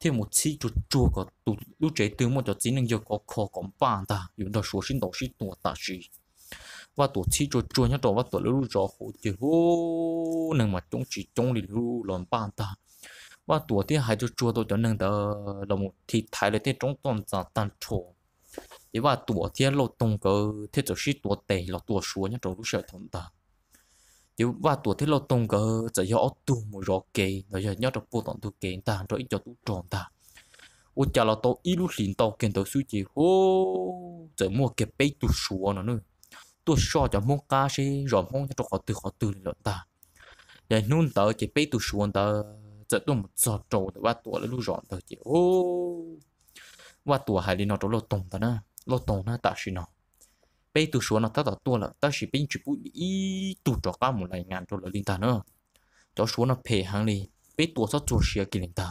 thêm một chi chút chua có tụ lúc chế từ một cho chỉ nên giờ có khó có bàn ta những đó số sinh đó sinh tụ ta chỉ và tổ chi cho chua nhá trò và tổ lưu trò khổ chỉ hô nâng mà chúng chỉ chống đi lưu lòn bàn ta và tổ thì hai cho chua tôi cho nâng là một thì thái lấy thế trong toàn giả tan trổ thế và tổ thì lộ tông cơ thế cho sĩ tổ tệ là tổ số nhá trò lưu sợ thông ta thế và tổ thì lộ tông cơ giờ do tu một rõ kế, rồi giờ nhau được vô tận tu kế ta rồi cho tu tròn ta ô chả là tao ít lúc liền tao kiến tao suy chỉ hô giờ mua cái bê tu số nó nữa ตัวชอจะมงกาชีรอมงจะตกตัวขอตัวเลยตาอย่างนู่นเตอจะไปตัวชวนเตอจะต้องจอดโจแต่ว่าตัวแล้วลูกรอนเตอจะโอ้ว่าตัวหายลีนอตัวโลตรงตานะโลตรงนะตาชินอไปตัวชวนนะตาต่อตัวละตาชิเป็นจุบุอีตัวจอก้ามุไรงานตัวเลยลินตาเนอะจอชวนนะเพหังลีไปตัวซะจอเชียกิลินตา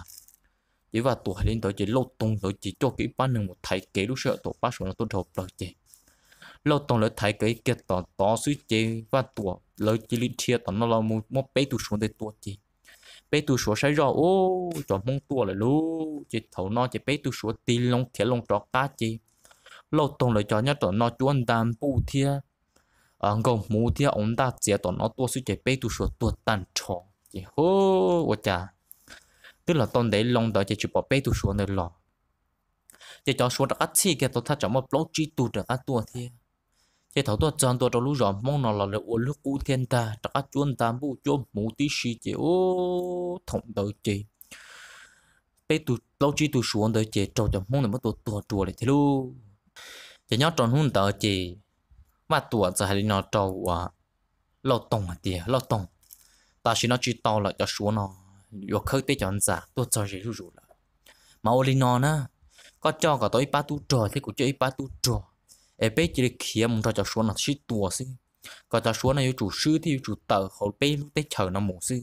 chỉ và tuổi lên tới chỉ lâu tung tới chỉ cho cái ban một thấy kế lúc sợ tổ ba số nó tốt đầu bờ chỉ lâu tông lỡ thái cái kia tỏ tỏ suy chế và tủa lỡ chỉ linh chia tỏ nó là một một bé tu xuống để tủa chỉ bé tu xuống sai rồi ô cho mong tủa lại lu chỉ thấu nó chỉ bé tu xuống tì long thiệt long trọ cá chỉ lâu tông lỡ cho nhớ tỏ nó chuẩn đam bu thia à ngông mù thia ông ta chỉ tỏ nó tủa suy chế bé tu xuống tủa tan trọ chỉ hô ô cha tức là tông đấy long đó chỉ chụp bỏ bé tu xuống nơi lò chỉ cho xuống đặc chi kia tôi thắt cho một blog chi tu được các tua thia thế thầu tôi chọn tôi trong lúc rõ mong nó là được uống lúc u thiên ta tất cả chuôn ta bu chuôn mũ tí xì chỉ ô thủng tới chị bây tụ lâu chi tụ xuống tới chị trâu cho mong là mất tụ tụ tụ lại thế lu chị nhớ tròn hôn tới chị mà tụ à, giờ hay nó trâu à lo tông à tìa lo tông ta xin nó chỉ to là cho xuống nó yo khơi tới chọn giả tôi cho gì lu rồi mà ô linh nó na có cho cả tôi ba tu trò thế cũng chơi ba tu trò ai bé chỉ kia muốn cho cháu xuống là chỉ tua xí còn ta xuống này yêu chủ sư thì yêu chủ tờ họ bây giờ tết chờ nó mổ xí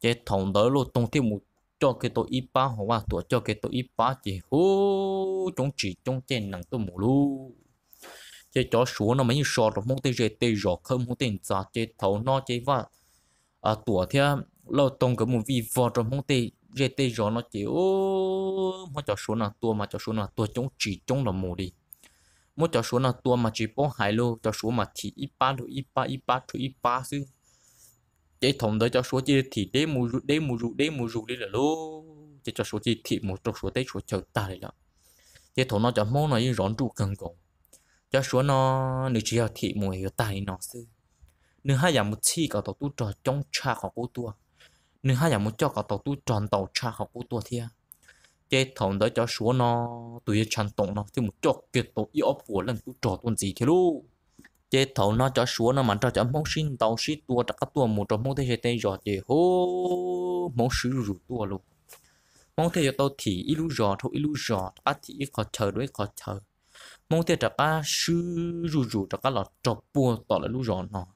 chế thằng đó luôn tông thêm một cho cái tổ y ba họ qua tuổi cho cái tổ y ba chỉ hú chống chỉ chống trên nặng tôi mổ luôn chế chó xuống nó mấy như sọt rồi mong tê rê tê rõ không mong tên giả chế thằng nó chế và à tuổi thia lâu tông cái một vị vợ rồi mong tê rê tê rõ nó chỉ ô mà chó xuống là tua mà chó xuống là tua chống chỉ chống là mổ đi mỗi cho số nào tua mà chỉ bỏ hai lô cho số mà thì ít ba lô ít ba ít ba thứ ít ba chứ cái thống tới cho số chỉ thì để mù rụ để mù rụ để mù rụ đi là lô chế cho số chỉ thì một trong số tết số chờ ta đấy là chế thống nó cho món này rón trụ cần cổ cho số nó nếu chỉ thì mù hiểu tài nó chứ nửa hai giờ một chi cả tàu tu trò trong cha của cô tua nửa hai giờ một cho cả tàu tu tròn tàu cha của cô tua thiệt chế thằng đó cho số nó tụi chăn tổng nó chứ một chọc kia tổ y ốp của lần cũng trò tuần gì kia luôn chế thầu nó cho số nó mà cho chấm mong xin tàu xin tua chắc các tua một trong mong thế hệ tây rồi chế hô mong sử dụng tua luôn mong thế giờ tao thì ít lúc rồi thôi ít lúc rồi các thì ít khó chờ đối khó chờ mong thế chắc các sử dụng dụng chắc các là trò bua tỏ là lúc rồi nó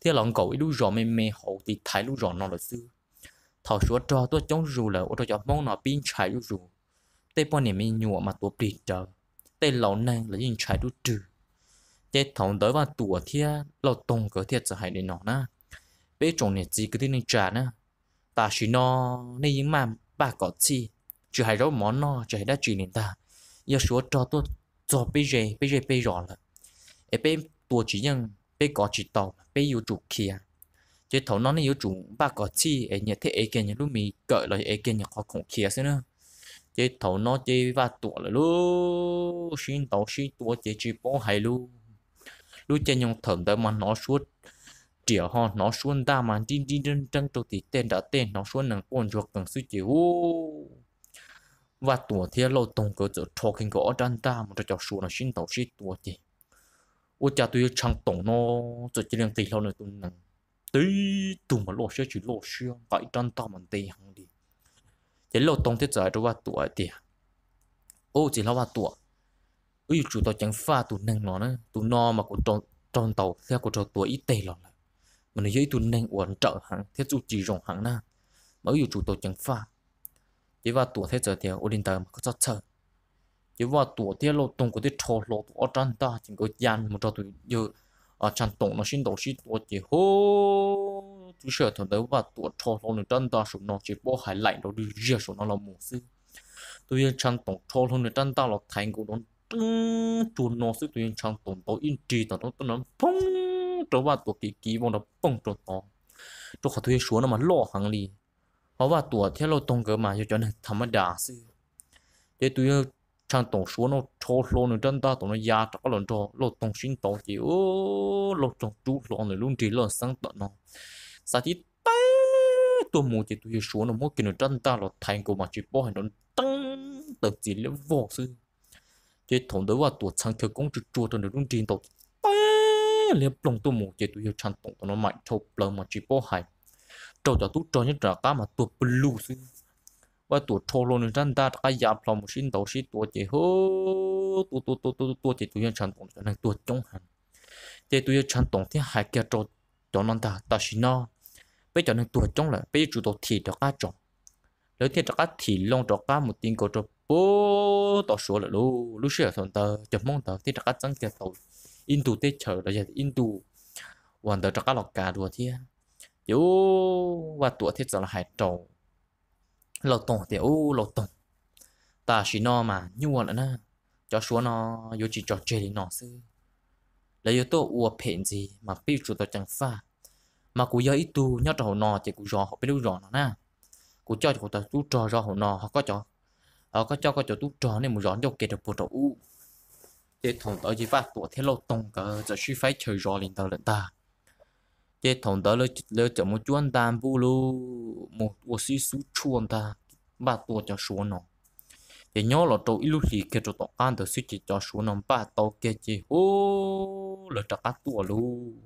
thế lòng cầu ít lúc rồi mê mê hậu thì thái lúc rồi nó là xưa thảo số cho tôi chống rù là ô tô cho mong nó pin chạy rù rù tê bọn này mình nhụa mà tôi bị trở tê lão năng là nhìn chạy rù trừ tê thòng tới và tủa thia lão tông cỡ thiệt sợ hại đến nó na bé chồng này gì cứ thế nên trả na ta chỉ nó nên những mà bà có chi chỉ hay rõ món nó chỉ hay đã chỉ nên ta giờ số cho tôi cho bây giờ bây giờ bây giờ là em bên tôi chỉ nhận bây có chỉ tàu bây giờ chủ kia chứ thấu nó nó yếu chủ ba có chi ấy nhà thế ấy kia nhà lúc mình cởi lại ấy kia nhà khó khổng kia xí nữa chứ thấu nó chỉ ba tuổi là lúc xin tàu xin tuổi chỉ chỉ bỏ hay lu lu chơi nhung thầm tới mà nó suốt trẻ ho nó xuống ta mà đi đi đinh trăng trâu thì tên đã tên nó xuống nằng quần chuột cần suy chỉ hú và tuổi thì lâu tổng cơ chỗ thọ kinh gõ trăn ta mà cho xuống là xin tàu xin tuổi chỉ ôi cha tôi chẳng tổng nó chỗ chỉ liên tỷ lâu nữa tôi nằng tới tụi mà lo xe chỉ lo xe cái trang tao mình đi hàng đi chỉ lo tông thế giờ đâu qua tuổi tiền ô chỉ lo qua tuổi ui chủ tao chẳng pha tụi nâng nó nữa tụi no mà cũng trong trong tàu theo của tàu tuổi ít tây lọ lại mà nó dưới tụi nâng uốn trợ hàng thế chủ chỉ rộng hàng na mà ui chủ tao chẳng pha chỉ qua tuổi thế giờ thì à? ô đình tờ mà có chắc chờ chỉ qua tuổi thế lo tông của thế trò lo ở trang ta chỉ có gian một trò tuổi giờ 啊，像懂了新东西多以后，就晓得的话多操作的真的是那些波还来到的热手那老模式，对于像懂操作的真的了太古东，嗯，就那些对于像懂到印地的都能砰，这话多给给往那蹦着到，这可对说那么老行里，好吧，多天了东哥嘛，就叫那他们俩是，这对于。chẳng tổng số nó cho lô nó chân ta tổng nó giá chắc lần cho lô tổng xin tổng chỉ ô lô trong chú lô này luôn chỉ lần sáng tận nó sao thì tay tôi mua chỉ tôi số nó mua cái nó chân ta là thành của mà chỉ bỏ hành nó tăng tập chỉ là vô sự chỉ thằng đó và tôi sáng thể công chỉ chua tôi nó luôn chỉ tổng tay liền lòng tôi mua chỉ tôi chẳng tổng nó mạnh thâu lần mà chỉ bỏ hành trâu cho tôi cho những trả cá mà tôi blue sự ว่าตัวโทโลนึงท่านได้ก็ยาพลอมชินตัวชิตัวเจโฮตัวตัวตัวตัวตัวเจตัวยันชันตรงนั้นตัวจงหันเจตัวยันชันตรงที่หายเกี่ยวโจจอนันตาตาชินอไปจอนึงตัวจงเลยไปจุดตัวถีดอกก้าจงแล้วที่ดอกก้าถีลงดอกก้าหมดติงก็จะปูตัวชัวเลยรู้รู้เชื่อส่วนเตอจะมองเตอที่ดอกก้าจังเกี่ยวตัวอินดูเตเฉยเลยอินดูวันเตอดอกก้าหลอกกาดัวเทียโย่ว่าตัวที่จะหายโจ lột tổng thì ô lột tổng ta chỉ no mà như vậy nữa cho xuống nó yêu chỉ cho chơi nó sư lấy yếu tố uo phèn gì mà biết chủ tôi chẳng pha mà cú giờ ít tu nhớ trò nó thì cú rõ họ biết rõ nó na cú cho cú ta tu trò rõ họ nó họ có cho họ có cho có cho tu trò nên một rõ đâu kể được bộ trò u để thùng tới chỉ phát tuổi thế lột tông cả giờ suy phải chơi rõ lên tao lận ta chế thằng đó lấy lấy chọn một chuyến đàn bu lô một một xí số chuồn ta ba tổ cho số nó thì nhớ là tổ ít lúc thì cái chỗ tọt ăn được suy cho số nó ba tổ kia chỉ ô là trả cá tổ luôn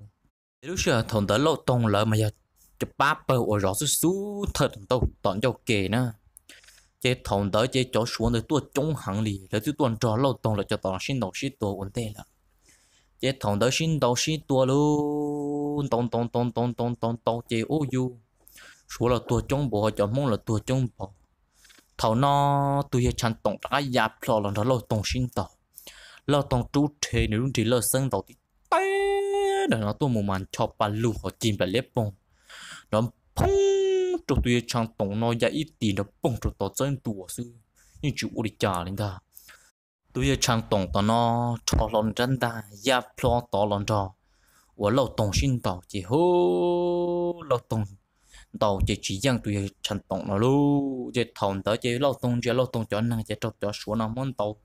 lúc xưa thằng đó lộ tông lỡ mà giờ chụp ba bờ ở rõ số số thật tổ tọt cho kề nữa chế thằng đó chế cho số nó tổ chống hàng lì là tổ tuần trò lộ tông là cho tọt sinh đầu sinh tổ ổn tệ là chế thằng đó xin đầu xin tua luôn tông tông tông tông tông tông tông chế ô du số là tua trong bộ cho mong là tua trong bộ thằng nó tôi chăn tông đã giáp lo là nó lo tông xin tàu lo tông chú thế nếu chỉ lo sân tàu thì té để nó tôi một màn cho bà lù họ chìm lại lép bông nó phong cho tôi chăn tông nó dạy ít tiền nó bông cho tàu chân tua sư nhưng chịu đi trả lên ta tôi giờ chẳng tổng tao nó cho lon chân ta ya plo tao lon trò và lâu tổng xin tao chỉ hô lâu tổng tao chỉ chỉ rằng tôi giờ chẳng tổng nó lu chỉ thòng tao chỉ lâu tổng chỉ lâu tổng cho năng chỉ cho cho số nó muốn tao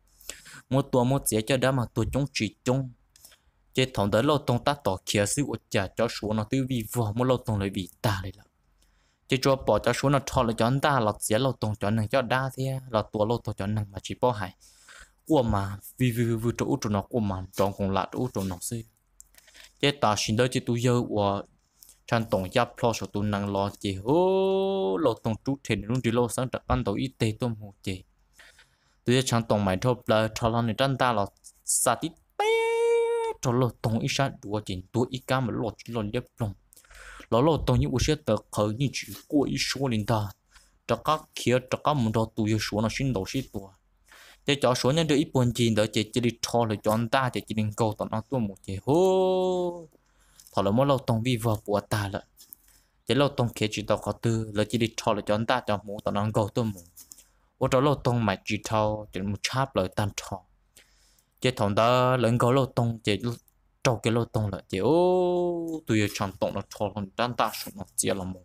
một tua một dễ cho đã mà tôi chống chỉ chống chỉ thòng tao lâu tổng ta tao kia sự ở chả cho số nó tiêu vì vợ một lâu tổng lại vì ta đấy là chỉ cho bỏ cho số nó cho là cho ta là dễ lâu tổng cho năng cho đa thế là tua lâu tổng cho năng mà chỉ bỏ hại của mà vì vì vì chỗ chỗ nó của mà chọn cùng lại chỗ chỗ nó xí chế ta xin đôi chế tu dơ của chan tổng giáp lo số tu năng lo chế hô lo tổng chú thề luôn đi lo sáng trật ban đầu y tế tôm hồ chế tu dơ chan tổng mày thô là cho lo này chân ta là sa tí té cho lo tổng y sát đùa chỉnh tu y cam mà lo chỉ lo liếp lòng lo lo tổng như u sẽ tờ khởi như chỉ của ý số linh ta trật các kia trật các muốn đó tu dơ số nó xin đầu sĩ tua chế cho số nhân được ít buồn gì đó chế chỉ đi cho là chọn ta chế chỉ đi câu tận nó tôi một chế hô thọ là mỗi lâu tông vi vợ của ta là chế lâu tông kế chỉ tao có tư là chỉ đi cho là chọn ta cho mũ tận nó câu tôi một, ô cho lâu tông mà chỉ thao chỉ một cháp lời tam cho chế thằng đó lần câu lâu tông chế cho cái lâu tông là chỉ ô tôi chọn tông nó cho lần tam ta số nó chia là mũ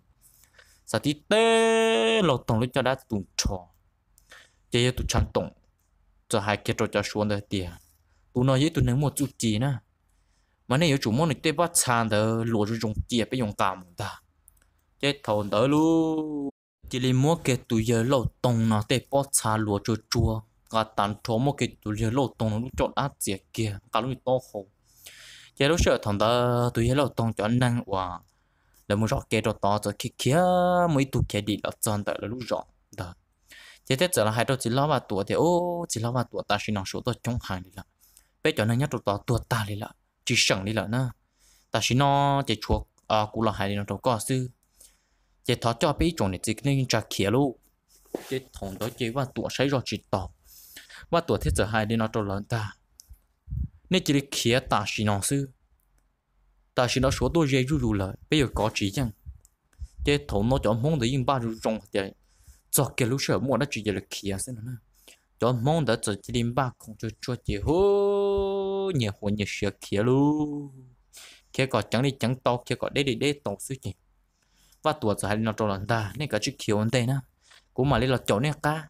sao thì tê lâu tông lúc cho đã tụng cho chỉ yêu tụ chọn tông cho hai kia cho cho xuống đây tiền tụi nó yết tụi nó một chút gì nè mà nếu chủ món được tê bát sàn đó lúa rồi dùng tiền phải dùng tạm ta chết thầu đó luôn chỉ là mua cái tụi giờ lâu tông nó tê bắt sàn lúa cho chua cả tàn thua mua cái tụi giờ lâu tông nó lúc chọn át gì kia cả lúc to khổ chế lúc sợ thằng đó tụi giờ lâu tông cho năng hòa là muốn rót cái đó to cho kia kia mấy tụi kia đi là chọn đó là lũ rõ đó thế thế giờ là hai đầu chỉ lo mà tuổi thì ô chỉ lo mà tuổi ta chỉ nòng số tôi trong hàng đi là bây giờ nó nhắc tụi tuổi ta đi là chỉ sẵn đi là nó ta chỉ nó chỉ chuộc à cũng là hai đi nó đâu có sư chỉ thọ cho biết chồng này chỉ nên trả kia luôn chỉ thùng đó chỉ và tuổi say rồi chỉ tỏ và tuổi thế giờ hai đi nó đâu lớn ta nên chỉ kia ta chỉ nòng sư ta chỉ nó số tôi dễ rủ rủ lại bây giờ có chỉ chẳng chỉ thùng nó chọn muốn để yên ba rủ trong thì cho cái lúc sợ mua nó chỉ là kia xem nó cho mong đã cho chỉ điểm ba không cho cho chỉ hô nhà hồ nhà sợ kia luôn kia có chẳng đi chẳng to kia có để đi để to suy chỉ và tuổi hai nó cho lần ta nên cả chữ kia ổn đề nữa cũng mà lấy là chỗ này cả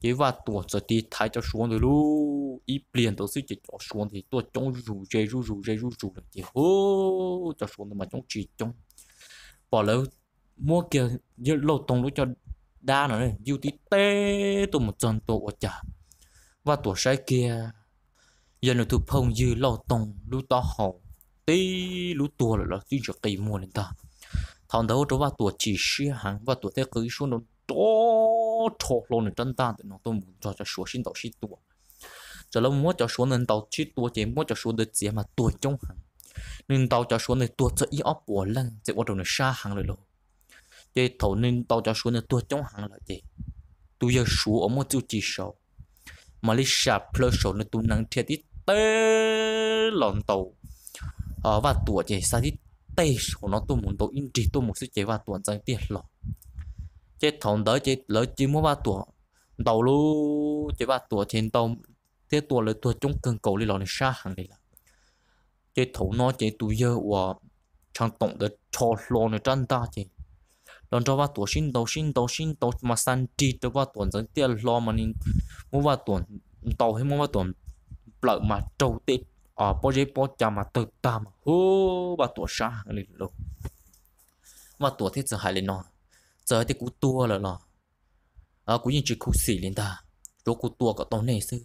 chỉ và tuổi rồi đi thay cho xuống rồi luôn ít liền tổ sư chỉ cho xuống thì tôi chống rủ dây rủ rủ dây rủ rủ là chỉ hô cho xuống mà trong chỉ trong, bỏ lỡ mua kia như lâu tông lúc cho đa nó này yêu tí tê tụ một chân tổ ở chả và tổ sai kia giờ nó thuộc phong dư lo tông lú to hậu tí lú tua là tí cho cây mua lên ta thằng đầu đó và tổ chỉ sĩ hàng và tổ thế cứ xuống nó to thổ lo là chân ta thì nó tôi muốn cho cho số sinh tổ sinh tua cho lâu muốn cho số nên tàu chỉ tua chỉ muốn cho số được chỉ mà tua trong hàng nên tàu cho số này tua chỉ ít ấp bỏ lên chỉ qua đầu này xa hàng rồi rồi chế thổ nên tao cho số là tôi chống hàng là gì tôi giờ số, ở một chỗ chỉ số, mà lý sạp lơ số nên tôi năng thiệt đi tê lòn tàu ở và tuổi chế sao đi, tê số nó tôi muốn tôi in chỉ tôi một sự chế và tuổi chẳng tiền lọ chế thằng đó chế lỡ chỉ mua ba tuổi tàu lu chế ba tuổi trên tàu thế tuổi là tuổi chống cần cầu lý lòn xa hàng đi, là chế thổ nó chế tôi giờ và chẳng tổng được cho lòn nó chân ta chứ lần cho vào tổ sinh tổ sinh tổ sinh tổ mà san đi đó vào tổ dân tiền lo mà nên mua vào tổ tổ hay mua vào tổ lợi mà trâu tết ở bao giấy bao chà mà tự ta mà hô bà tổ xa này luôn mà tổ thế giờ hại lên nó giờ thì cú tua là nó à cũng nhìn chỉ cú xỉ lên ta rồi cú tua cả tàu này sư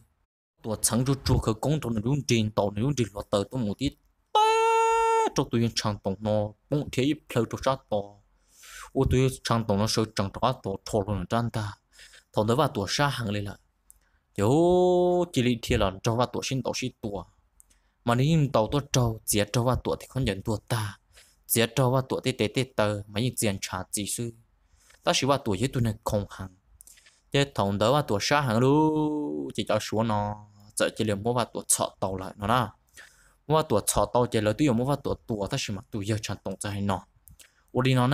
tổ chẳng rồi chua khởi công tổ này luôn trên tàu này luôn trên lo tờ tôi một tí ba cho tôi chẳng tàu nó bông thế ít lâu cho sát tàu 我对张东的手张着都脱落了张大，头头发多沙行来了，有几里天了，头发多新都是多，mà nhìn đầu tôi trâu dễ trâu và tuổi thì không nhận tuổi ta dễ trâu và tuổi thì tê tê tờ mà nhìn tiền trả gì sư ta chỉ và tuổi với tôi nên không hẳn thế thằng đó và tuổi xa hẳn luôn chỉ cho xuống nó giờ chỉ liền mua và tuổi chọ tàu lại nó mua tuổi chọ tàu chỉ là tôi dùng mua và tuổi tuổi ta chỉ mà tôi giờ chẳng tổng cho hay nó ủa đi nó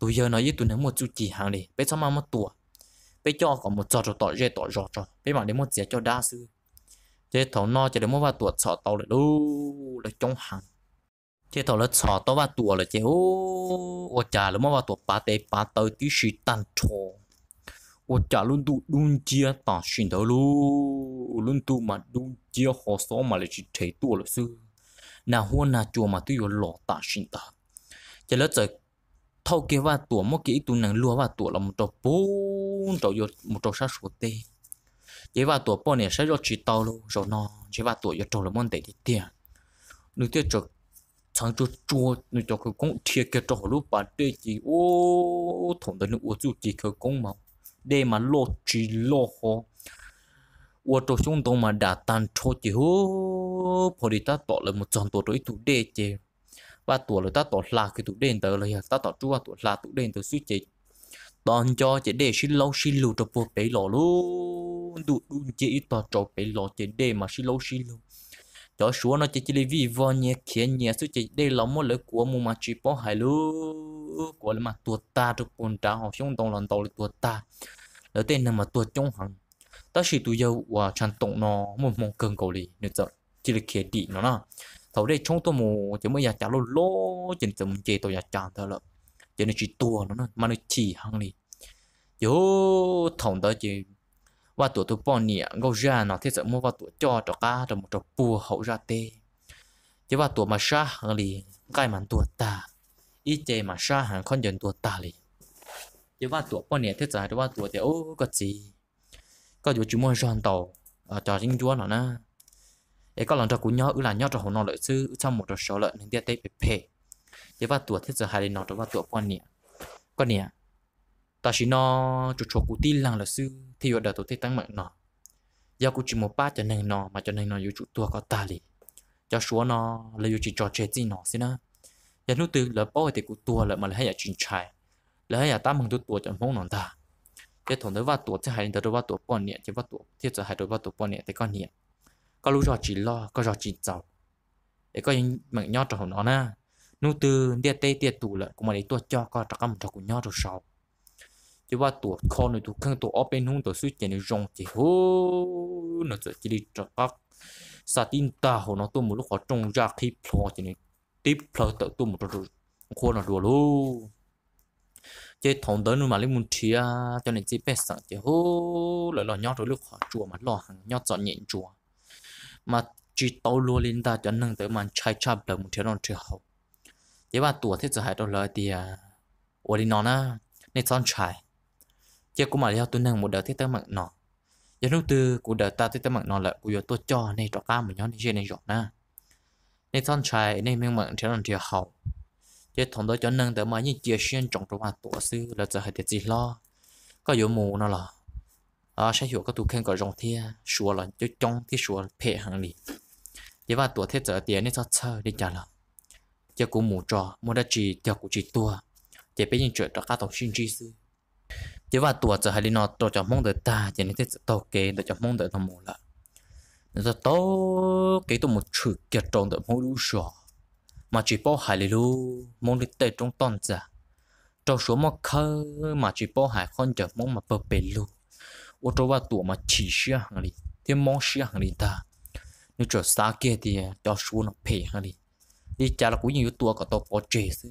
tôi giờ nói với tôi nói một chút chỉ hàng đi bây giờ mà một tuổi bây cho có một trò trò tỏi dễ tỏi rõ trò bây mà đến một giờ cho đa sư chế thầu no chế đến một vài tuổi sợ tàu là đu là trong hàng chế thầu là sợ tàu vài tuổi là chơi ô ô chả là một vài tuổi ba tay ba tay tí sĩ tan trò ô chả luôn tụ luôn chia tỏ xin đầu luôn, luôn tụ mà luôn chia khó số mà là chỉ thấy tuổi là sư nào hôn nào chùa mà tôi có lọ tả xin ta, chế lớp trời thâu kia và tuổi một kỹ tu năng lúa và tuổi là một tổ bốn tổ yo một tổ sát số tê chế và tổ bọn này sẽ cho chỉ tàu luôn rồi nó chế và tuổi yo trâu là món tệ thì tiền nuôi tiêu cho chẳng cho chua nuôi cho cái công thiệt cái trâu lúc bà đây chỉ ô thủng tới nuôi ô chú chỉ cái công mà để mà lo chỉ lo ho ô tô xuống đông mà đã tan cho chỉ hô, phải đi ta tỏ là một tròn tổ đối thủ để chế và tuổi là ta tỏ là cái tụ đen tờ là ta tỏ chua tuổi là tụ đen tờ suy chế toàn cho chế đề xin lâu xin lưu cho bộ bể lò luôn đủ đủ chế ít tỏ cho bể lò chế đề mà xin lâu xin lưu cho xuống nó chế chế lấy vi vò nhẹ kia nhẹ suy chế đề là một lời của mù mà chỉ bỏ hai lưu của là mà tuổi ta được quần trả họ xuống đồng lần tàu là tuổi ta là tên là mà tuổi trong hàng ta chỉ tuổi giàu và chẳng tổng nó một mong cần cầu lý nữa rồi chỉ là kia đi nó nào sau đây chúng tôi mù chỉ mới nhà trả lô lô trên tụm chỉ tôi nhà trả thôi là chỉ nên chỉ tua nó nó mà nó chỉ hàng đi yo thằng đó chỉ và tuổi tôi bỏ nhẹ gấu ra nó thế sự mua và tuổi cho cho cá cho một trò bùa hậu ra tê chứ và tuổi mà xa hàng đi cái màn tuổi ta ít chế mà xa hàng con dần tuổi ta đi chứ và tuổi bỏ nhẹ thế sự chỉ vào tuổi thì ô có gì có chỗ chúng mua giòn tàu ở ờ, trò chính chúa nó na ấy có lần cho cú nhớ là nhớ cho hồ nó lợi sư trong một số lợi những tiết tế bị phê thế và tuổi thiết giờ hai nó cho và tuổi quan niệm quan niệm ta chỉ nó chủ chủ cú tin rằng là sư thì ở đời tổ thiết tăng mạnh nó do cụ chỉ một ba cho nên nó mà cho nên nó yêu chủ tua có ta lì cho số nó là yêu chỉ cho chết gì nó xin á giờ lúc từ là bao thì cụ tua là mà lại hay chuyện trai là hay ta mừng tôi tua cho mong nó ta thế thằng đó và tuổi thì hai đó và tuổi quan niệm chứ và tuổi thiết giờ hai đó và tuổi quan niệm thì con niệm có lúc rồi chỉ lo có rồi chỉ giàu để có những mảng nhỏ trong nó na nụ từ địa tây địa tủ lợn cũng mà đấy tôi cho có trong một trong của nhỏ rồi sáu chứ qua tủ con nội tủ khăn tủ ở bên hông tủ suy chỉ nội rong chỉ hú nó chỉ đi cho các sa tin ta hồ nó tôi một lúc họ trông ra khi plo chỉ này tiếp plo tự tôi một rồi khô nó đùa luôn chế thòng tới mà lấy muốn chia cho nên chỉ bé sợ chỉ hú lại lo nhỏ rồi lúc họ chùa mà lo hàng nhỏ chọn nhện chùa mà chỉ tàu lúa lên ta cho nâng tới mà chai chạp là một thiếu non chưa học thế bà tuổi thế giờ hai đâu lời thì ở à, ủa đi nó na nên son chai chứ cũng mà theo tôi nâng một đời thế tới mặt nó giờ lúc từ của đời ta thế tới mặt nó là của tôi cho nên cho ca một nhóm đi này rồi na nên son chai nên miếng mặt thiếu non chưa học chứ thằng đó cho nâng tới mà những chia xuyên trong trong mặt tuổi xưa là giờ hãy thì gì lo có yếu mù nó là à sẽ hiểu các tu khen có rong thì xua là cho trong cái xua phê hàng lì thế và tuổi thế giờ tiền nên cho chơi đi trả lời giờ cụ mù trò mua đã chỉ giờ cụ chỉ tua thế bây giờ chuyện cho các tổng sinh chi sư thế và tuổi giờ hay đi nó tôi cho mong đợi ta thế nên thế tổ kế tôi cho mong đợi thằng mù là nên tôi tôi kê tôi một chữ kiệt trong đợi mỗi lúc sủa mà chỉ bao hải lưu mong đợi tệ trong toàn giả trong số một khơ mà chỉ bỏ hải con chờ mong mà bờ bể lưu ô tô vào tuổi mà chỉ xia hàng đi thêm mong xia hàng đi ta nếu cho xa kia thì cho xuống nó phê hàng đi đi chả là cũng như tuổi cả tàu có chế thế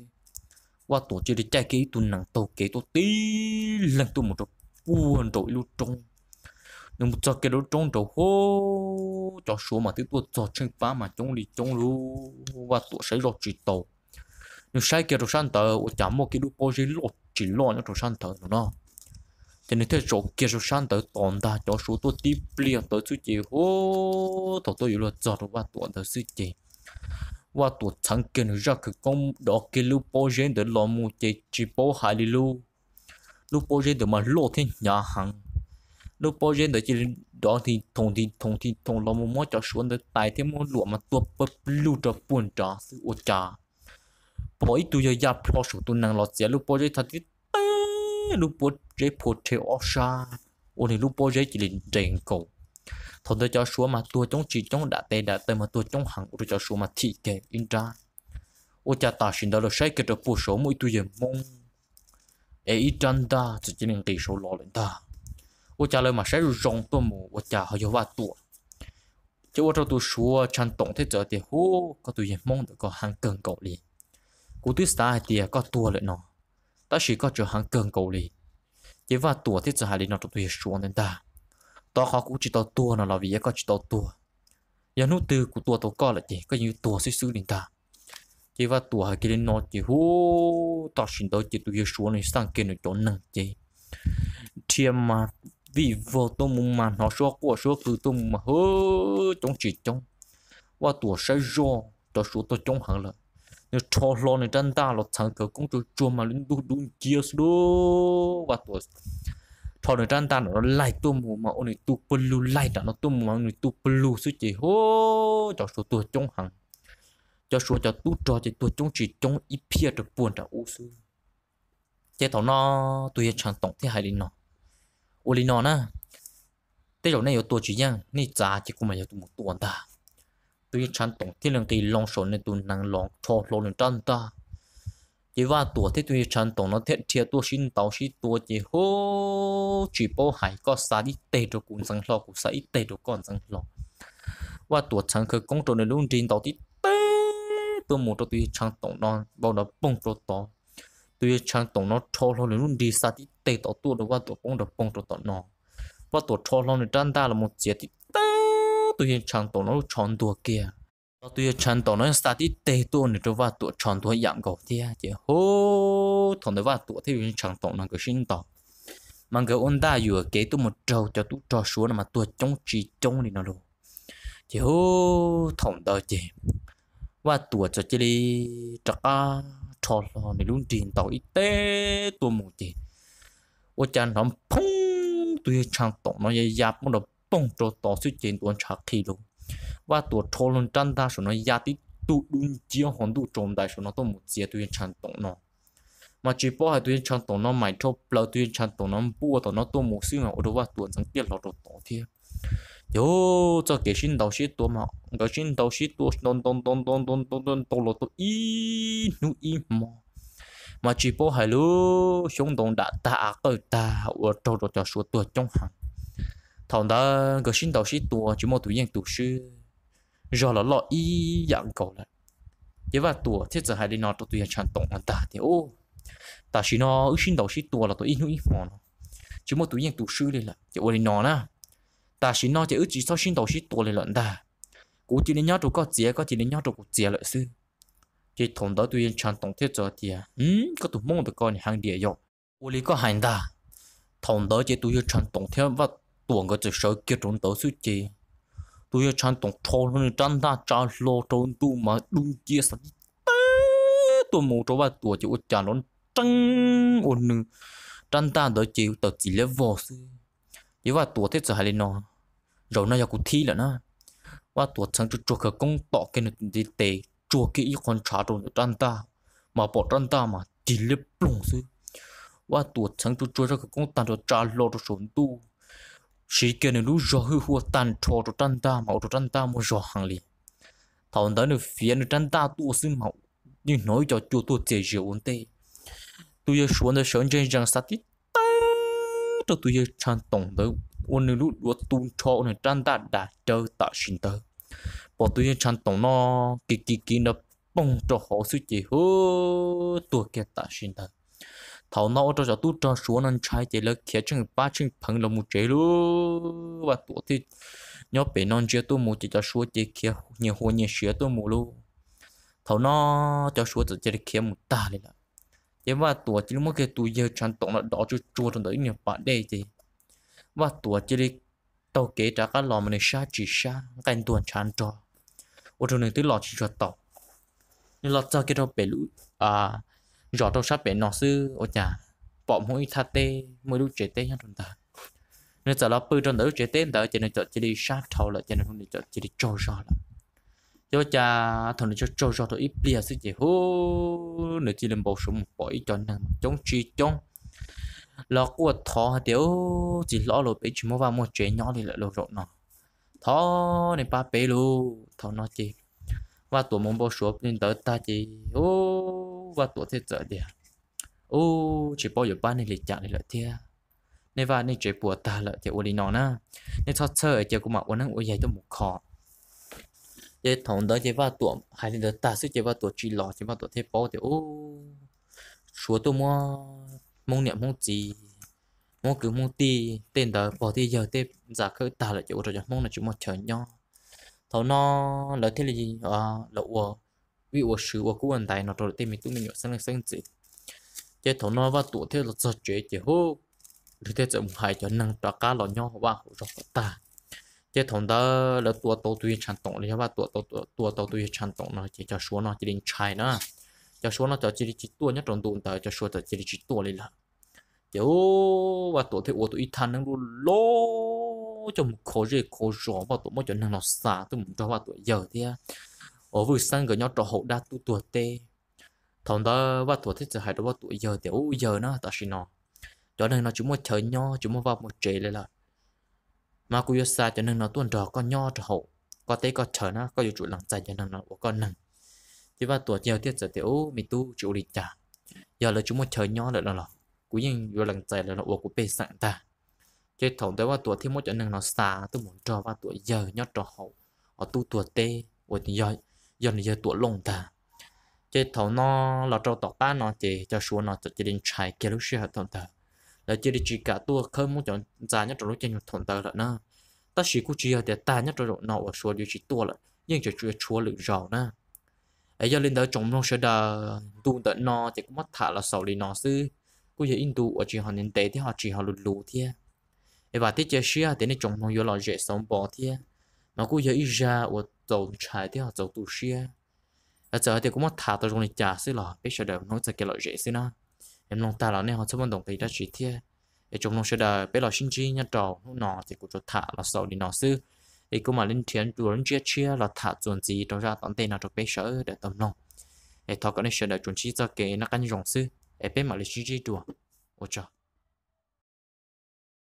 qua tuổi chỉ đi chạy cái tuổi nặng tàu cái tuổi tí lần tuổi một chỗ buồn rồi lúc trong nhưng cho kia đó trong chỗ hô cho số mà tiếp tục cho chân phá mà trong đi trong luôn qua tụi sẽ lột chỉ tàu nhưng sai kia đồ san tờ ở chả một cái đồ có gì lột chỉ lo nó đồ san tờ nó cho nên thế chỗ kia rồi sang tới tồn ta chỗ số tôi tiếp liền tới suy chị hô thầu tôi luôn cho rồi qua tuần tới suy chị qua tuần chẳng kia nó ra cái con đó cái lúc bố gen để làm một cái chỉ bố hai đi lu lúc bố để mà lo thế nhà hàng lúc bố gen để chỉ đó thì thùng thì thùng thì thùng làm một món cho xuống để tài thêm mua lụa mà tôi bớt lu cho buồn trà sự ô trà bởi tôi giờ ra pro số tôi năng lo dễ lúc bố gen thật lúc lupo je po te osha ôn lupo je chỉ lin trên cổ thon tôi cho số mà tôi chống chỉ chống đã tên đã tên mà tôi chống hẳn tôi cho số mà thị kệ in ra ô cha ta xin đó là sai cái đó po số mỗi tôi giờ mong e ít chân ta chỉ chỉ nên kỳ số lo lên ta ô cha lời mà sai rong tôi mù ô cha họ yêu va tuổi chứ ô cho tôi số chẳng tổng thế giờ thì hô có tôi giờ mong được có hàng cần cậu liền cú tuyết ta thì có tua lại nó ta chỉ có cho hàng cơn cầu lì chỉ và tuổi thì cho hai lì nó tụi xuống nên ta tao khó cũng chỉ tao tua nó là vì có chỉ tao tua giờ nút từ của tua tao có là chỉ có như tua xí xứ nên ta chỉ và tua hai kia lên nó chỉ hú ta xin tao chỉ tụi xuống này sang kia nó chỗ nặng chỉ thiêm mà vì vô tôi muốn mà nó số của số cứ tôi mà hớ chống chỉ chống và tua sẽ do tao số tao chống hẳn là nếu cho lo này chân ta lọt thằng cờ công cho cho mà lính đu đun chia số và tuổi cho này chân ta nó lại tu mù mà ông này tu pelu lại đó nó tu mù mà ông này tu pelu suy chỉ hô cho số tuổi trong hàng cho số cho tu cho thì tuổi trong chỉ trong ít phía được buồn đã u sư thế thảo nó tuổi chẳng tổng thế hay đi nó ô đi nó na thế rồi này có tuổi chỉ nhang ni giá chỉ cũng mà có tuổi ta ตัวฉันตรงที่เรื่องตีลองสนในตัวนางลองโชว์ลนจันตาเจว่าตัวที่ตัวฉันตรงนั้นเทียเทียตัวชิ้นเตาชิ้นตัวเจโฮจีโป้หายก็สาดิเตดกุนสังหลอกุสาดิเตดก่อนสังหลอกว่าตัวฉันนคือกงตจในรุ่นจีนเตาที่เต้ตัวหมูตัวตัวฉันตรงนั้นบอกเราปงตจต่อ ตัวชันตรงนั้นโชว์ลงในรุ่นดีสาดิเตตตัวตัวว่าตัวป้งตัวป้องตัวต่อนอว่าตัวโชว์ลงในจันตาละมุเจียติ tôi hiện chăn tổ nó chọn tua kia tôi hiện chăn tổ nó start đi tê tua nữa cho vào tua chọn tua giảm gầu tia chỉ hô thằng đó vào tua thì hiện chăn tổ nó cứ sinh tổ mà cái ôn ta vừa kế tôi một trâu cho tôi trò xuống mà tôi chống chỉ chống đi nó luôn chỉ hô thằng đó chỉ và tua cho chỉ đi cho cả trò lo này luôn tiền tổ ít tê tua một chỉ ôi chăn nó phung tôi chăn tổ nó dây dạp một bông cho tỏ sự chuyện tuần trả khi luôn và tuột cho luôn chân ta số nó giá tí tu đun chiếu hòn tu trộm đại số nó tôi một chia tuyên chăn tổng nó mà chỉ bỏ hai tuyên chăn tổng nó mày cho bao tuyên chăn tổng nó bua tổng nó tôi một xíu mà ở đâu và tuần sáng tiết lọt tổ thiệt yo cho cái xin đầu xin tổ mà cái xin đầu xin tổ don don don don don don don tổ lọt tổ i nu i mà mà chỉ bỏ hai lô, xuống đồng đã ta ở ta ở đâu rồi cho số tuổi trong hàng thằng đó cái sinh đầu sĩ tua chỉ một tuổi yên tuổi sư rồi là lo ý dạng cầu lại thế và tua thiết giờ hai đi nó tuổi chẳng tổng là ta thì ô ta chỉ nó sinh đầu sĩ tua là tuổi yên yên mòn chỉ một tuổi yên tuổi sư đi là chỉ ôi nó na ta chỉ nó chỉ ước chỉ sau sinh đầu sĩ tua là lận ta cú chỉ nên nhớ trụ có chia có chỉ nên nhớ trụ có chia lợi sư chỉ thằng đó tuổi yên chẳng tổng thiết giờ thì ừm có tụi mong được coi hàng địa dọc ôi có hành ta thằng đó chỉ tuổi yên chẳng tổng thế vật tuồng cái chữ sơ kia trốn tới suy chi tôi yêu chăn tổng trâu hơn chân ta cha lo trốn tu mà đúng chia sạch tôi mù cho và tuổi chịu trả lón trăng ổn nương chân ta đỡ chịu tờ chỉ lấy vò sư như vậy tuổi thế giờ hay lên nó rồi nó giờ cũng thi là nó và tuổi chẳng chút chua khờ công tọ cái nó đi tề chua kỹ con trả trốn chân ta mà bỏ chân ta mà chỉ lấy plong sư và tuổi chẳng chút chua khờ công tàn cho trả lo cho trốn tu chỉ cần là lúc gió hư hua tan cho trò tan ta màu trò tan ta một gió hàng li thằng đó nó phía nó tan ta tu xin màu nhưng nói cho chỗ tôi dễ chịu ổn tê tôi giờ xuống nó sớm trên rằng sát tít cho tôi giờ chăn tổng tới ôn nó lúa đua tung trò nó tan ta đã chờ tạ xin tơ bỏ tôi giờ chăn tổng nó kỳ kỳ kỳ nó bông cho họ suy chỉ hứa tôi kia tạ xin tơ thảo nó cho cho tu cho số nên trái chế là kia chừng ba chừng phẳng là một chế luôn và tổ thì nhớ bé non chưa tu một chỉ cho số chế kia nhiều hồ nhiều sữa tu một luôn thảo nó cho xuống chỉ chế kia một ta này là thế và tổ chỉ một cái tu giờ chẳng tổng là đó cho chua trong đấy nhiều bạn đây thì và tổ chỉ đi tàu kế trả các lò mà này xa chỉ xa cảnh tuần chán trò ô trong này tới lò chỉ cho tàu nhưng lò ra cái đó bé lũ à rõ trong sắp bé nó sư ở nhà bỏ mũi thà tê mỗi lúc chế tê nhá chúng ta nên giờ là bự trong đó chế tê đó cho nên chọn chỉ đi sát thầu là cho nên không đi chọn chỉ đi trâu rõ là cho cha thằng này cho trâu rõ thôi ít bia sư chế hú, nữa chỉ làm bầu số một bỏ cho năng chống chi chống lo của thọ tiểu chỉ lo lo bị chỉ mua vào một chế nhỏ thì lại lo rộn nó thọ này ba bể luôn thọ nó chỉ và tụi mong bầu số nên tới ta chỉ ô và tổ thế giờ đi ô à? chỉ bao giờ ba này lịch chặt à? này là thế này và này chỉ bùa ta là thế ô đi nó na nên thoát sơ ở chỗ của mà ô năng ô cho một khó để thằng đó chỉ vào tổ hay là ta sẽ chỉ vào tổ chỉ lọ chỉ vào tổ thế bao thì ô chúa tôi mua mong niệm mong gì mong cứ mong ti tên đó bỏ thì giờ tên giả khởi ta là lợi chỗ rồi mong là chúng mà chờ nhau thằng nó là thế là gì à là lợi vì ô sử ô cuốn tài nó rồi tìm mình tụi mình nhỏ sang sang gì chế thổ nó và tụi theo là do chế chế hô lưỡi thế chậm hại cho năng tọa cá lò nhỏ và hỗ trợ ta chế thổ đó là tụi tàu tụi chăn tổng lý và tụi tổ tụi tàu tụi chăn tổng nó chỉ cho số nó chỉ định chai nữa cho số nó cho chỉ chỉ tua nhất trong tụi ta cho số cho chỉ chỉ tua này là chế ô và tụi theo ô tụi than năng luôn lô trong khó gì khó rõ và tụi mới cho năng nó xa tụi mình cho và tụi giờ thì ở vừa sang cái nhau trò hậu đa tu tuột tê thằng đó và tuổi thế giờ hai đó tuổi giờ thì u giờ nó ta xin nó cho nên nó chúng mua chờ nho chúng mua vào một chế lại là mà cũng yêu xa cho nên nó tuần trò con nho trò hậu có tế có chờ nó có yêu chủ lặng dài cho nên nó của con nặng chứ và tuổi giờ thế giờ thì u mình tu chịu đi trả giờ là chúng mua chờ nho lại là là cũng nhưng yêu lặng dài là nó của bê sẵn ta chế thằng đó và tuổi thì một cho nên nó xa tôi muốn trò và tuổi giờ nho trò hậu ở tu tuột tê ở thì giỏi giờ này giờ tuổi lông ta chế thầu nó là trâu tọt ta nó chế cho xuống nó chỉ chế đến trái kia lúc xưa thằng ta là chế đi chỉ cả tua không muốn chọn giá nhất rồi trên thằng ta là nó ta chỉ cũng chỉ để ta nhất rồi nó ở xuống đi chỉ tua là nhưng chỉ chưa chúa lựa rào na ấy giờ lên đó trồng nó sẽ đà tu tận nó thì cũng mất thả là sầu đi nó sư cũng giờ in tu ở chỉ họ nên tế thì họ chỉ họ lụt lụt thiệt ấy và tiếp theo xưa thì nên trồng nó vô lo dễ sống bỏ thiệt mà cũng giờ ít ra và tàu trái thì họ tàu tuổi xia à giờ thì cũng mất thả tàu trong này trả xí lò, biết sợ đợi nó sẽ kêu lại dễ xí na em long ta là nên họ chấp vận động thì đã chỉ thiệt để chúng nó sẽ đợi biết là sinh chi nhà trò nó thì cũng cho thả là sau đi nó xứ thì cũng mà linh thiền tuấn chia chia là thả chuẩn gì đó ra tận tên nào cho biết sợ để tâm lòng để thọ cái này sẽ đợi chuẩn chi cho cái nó cái dòng xứ để biết mà lịch chi chi tuồng ôi trời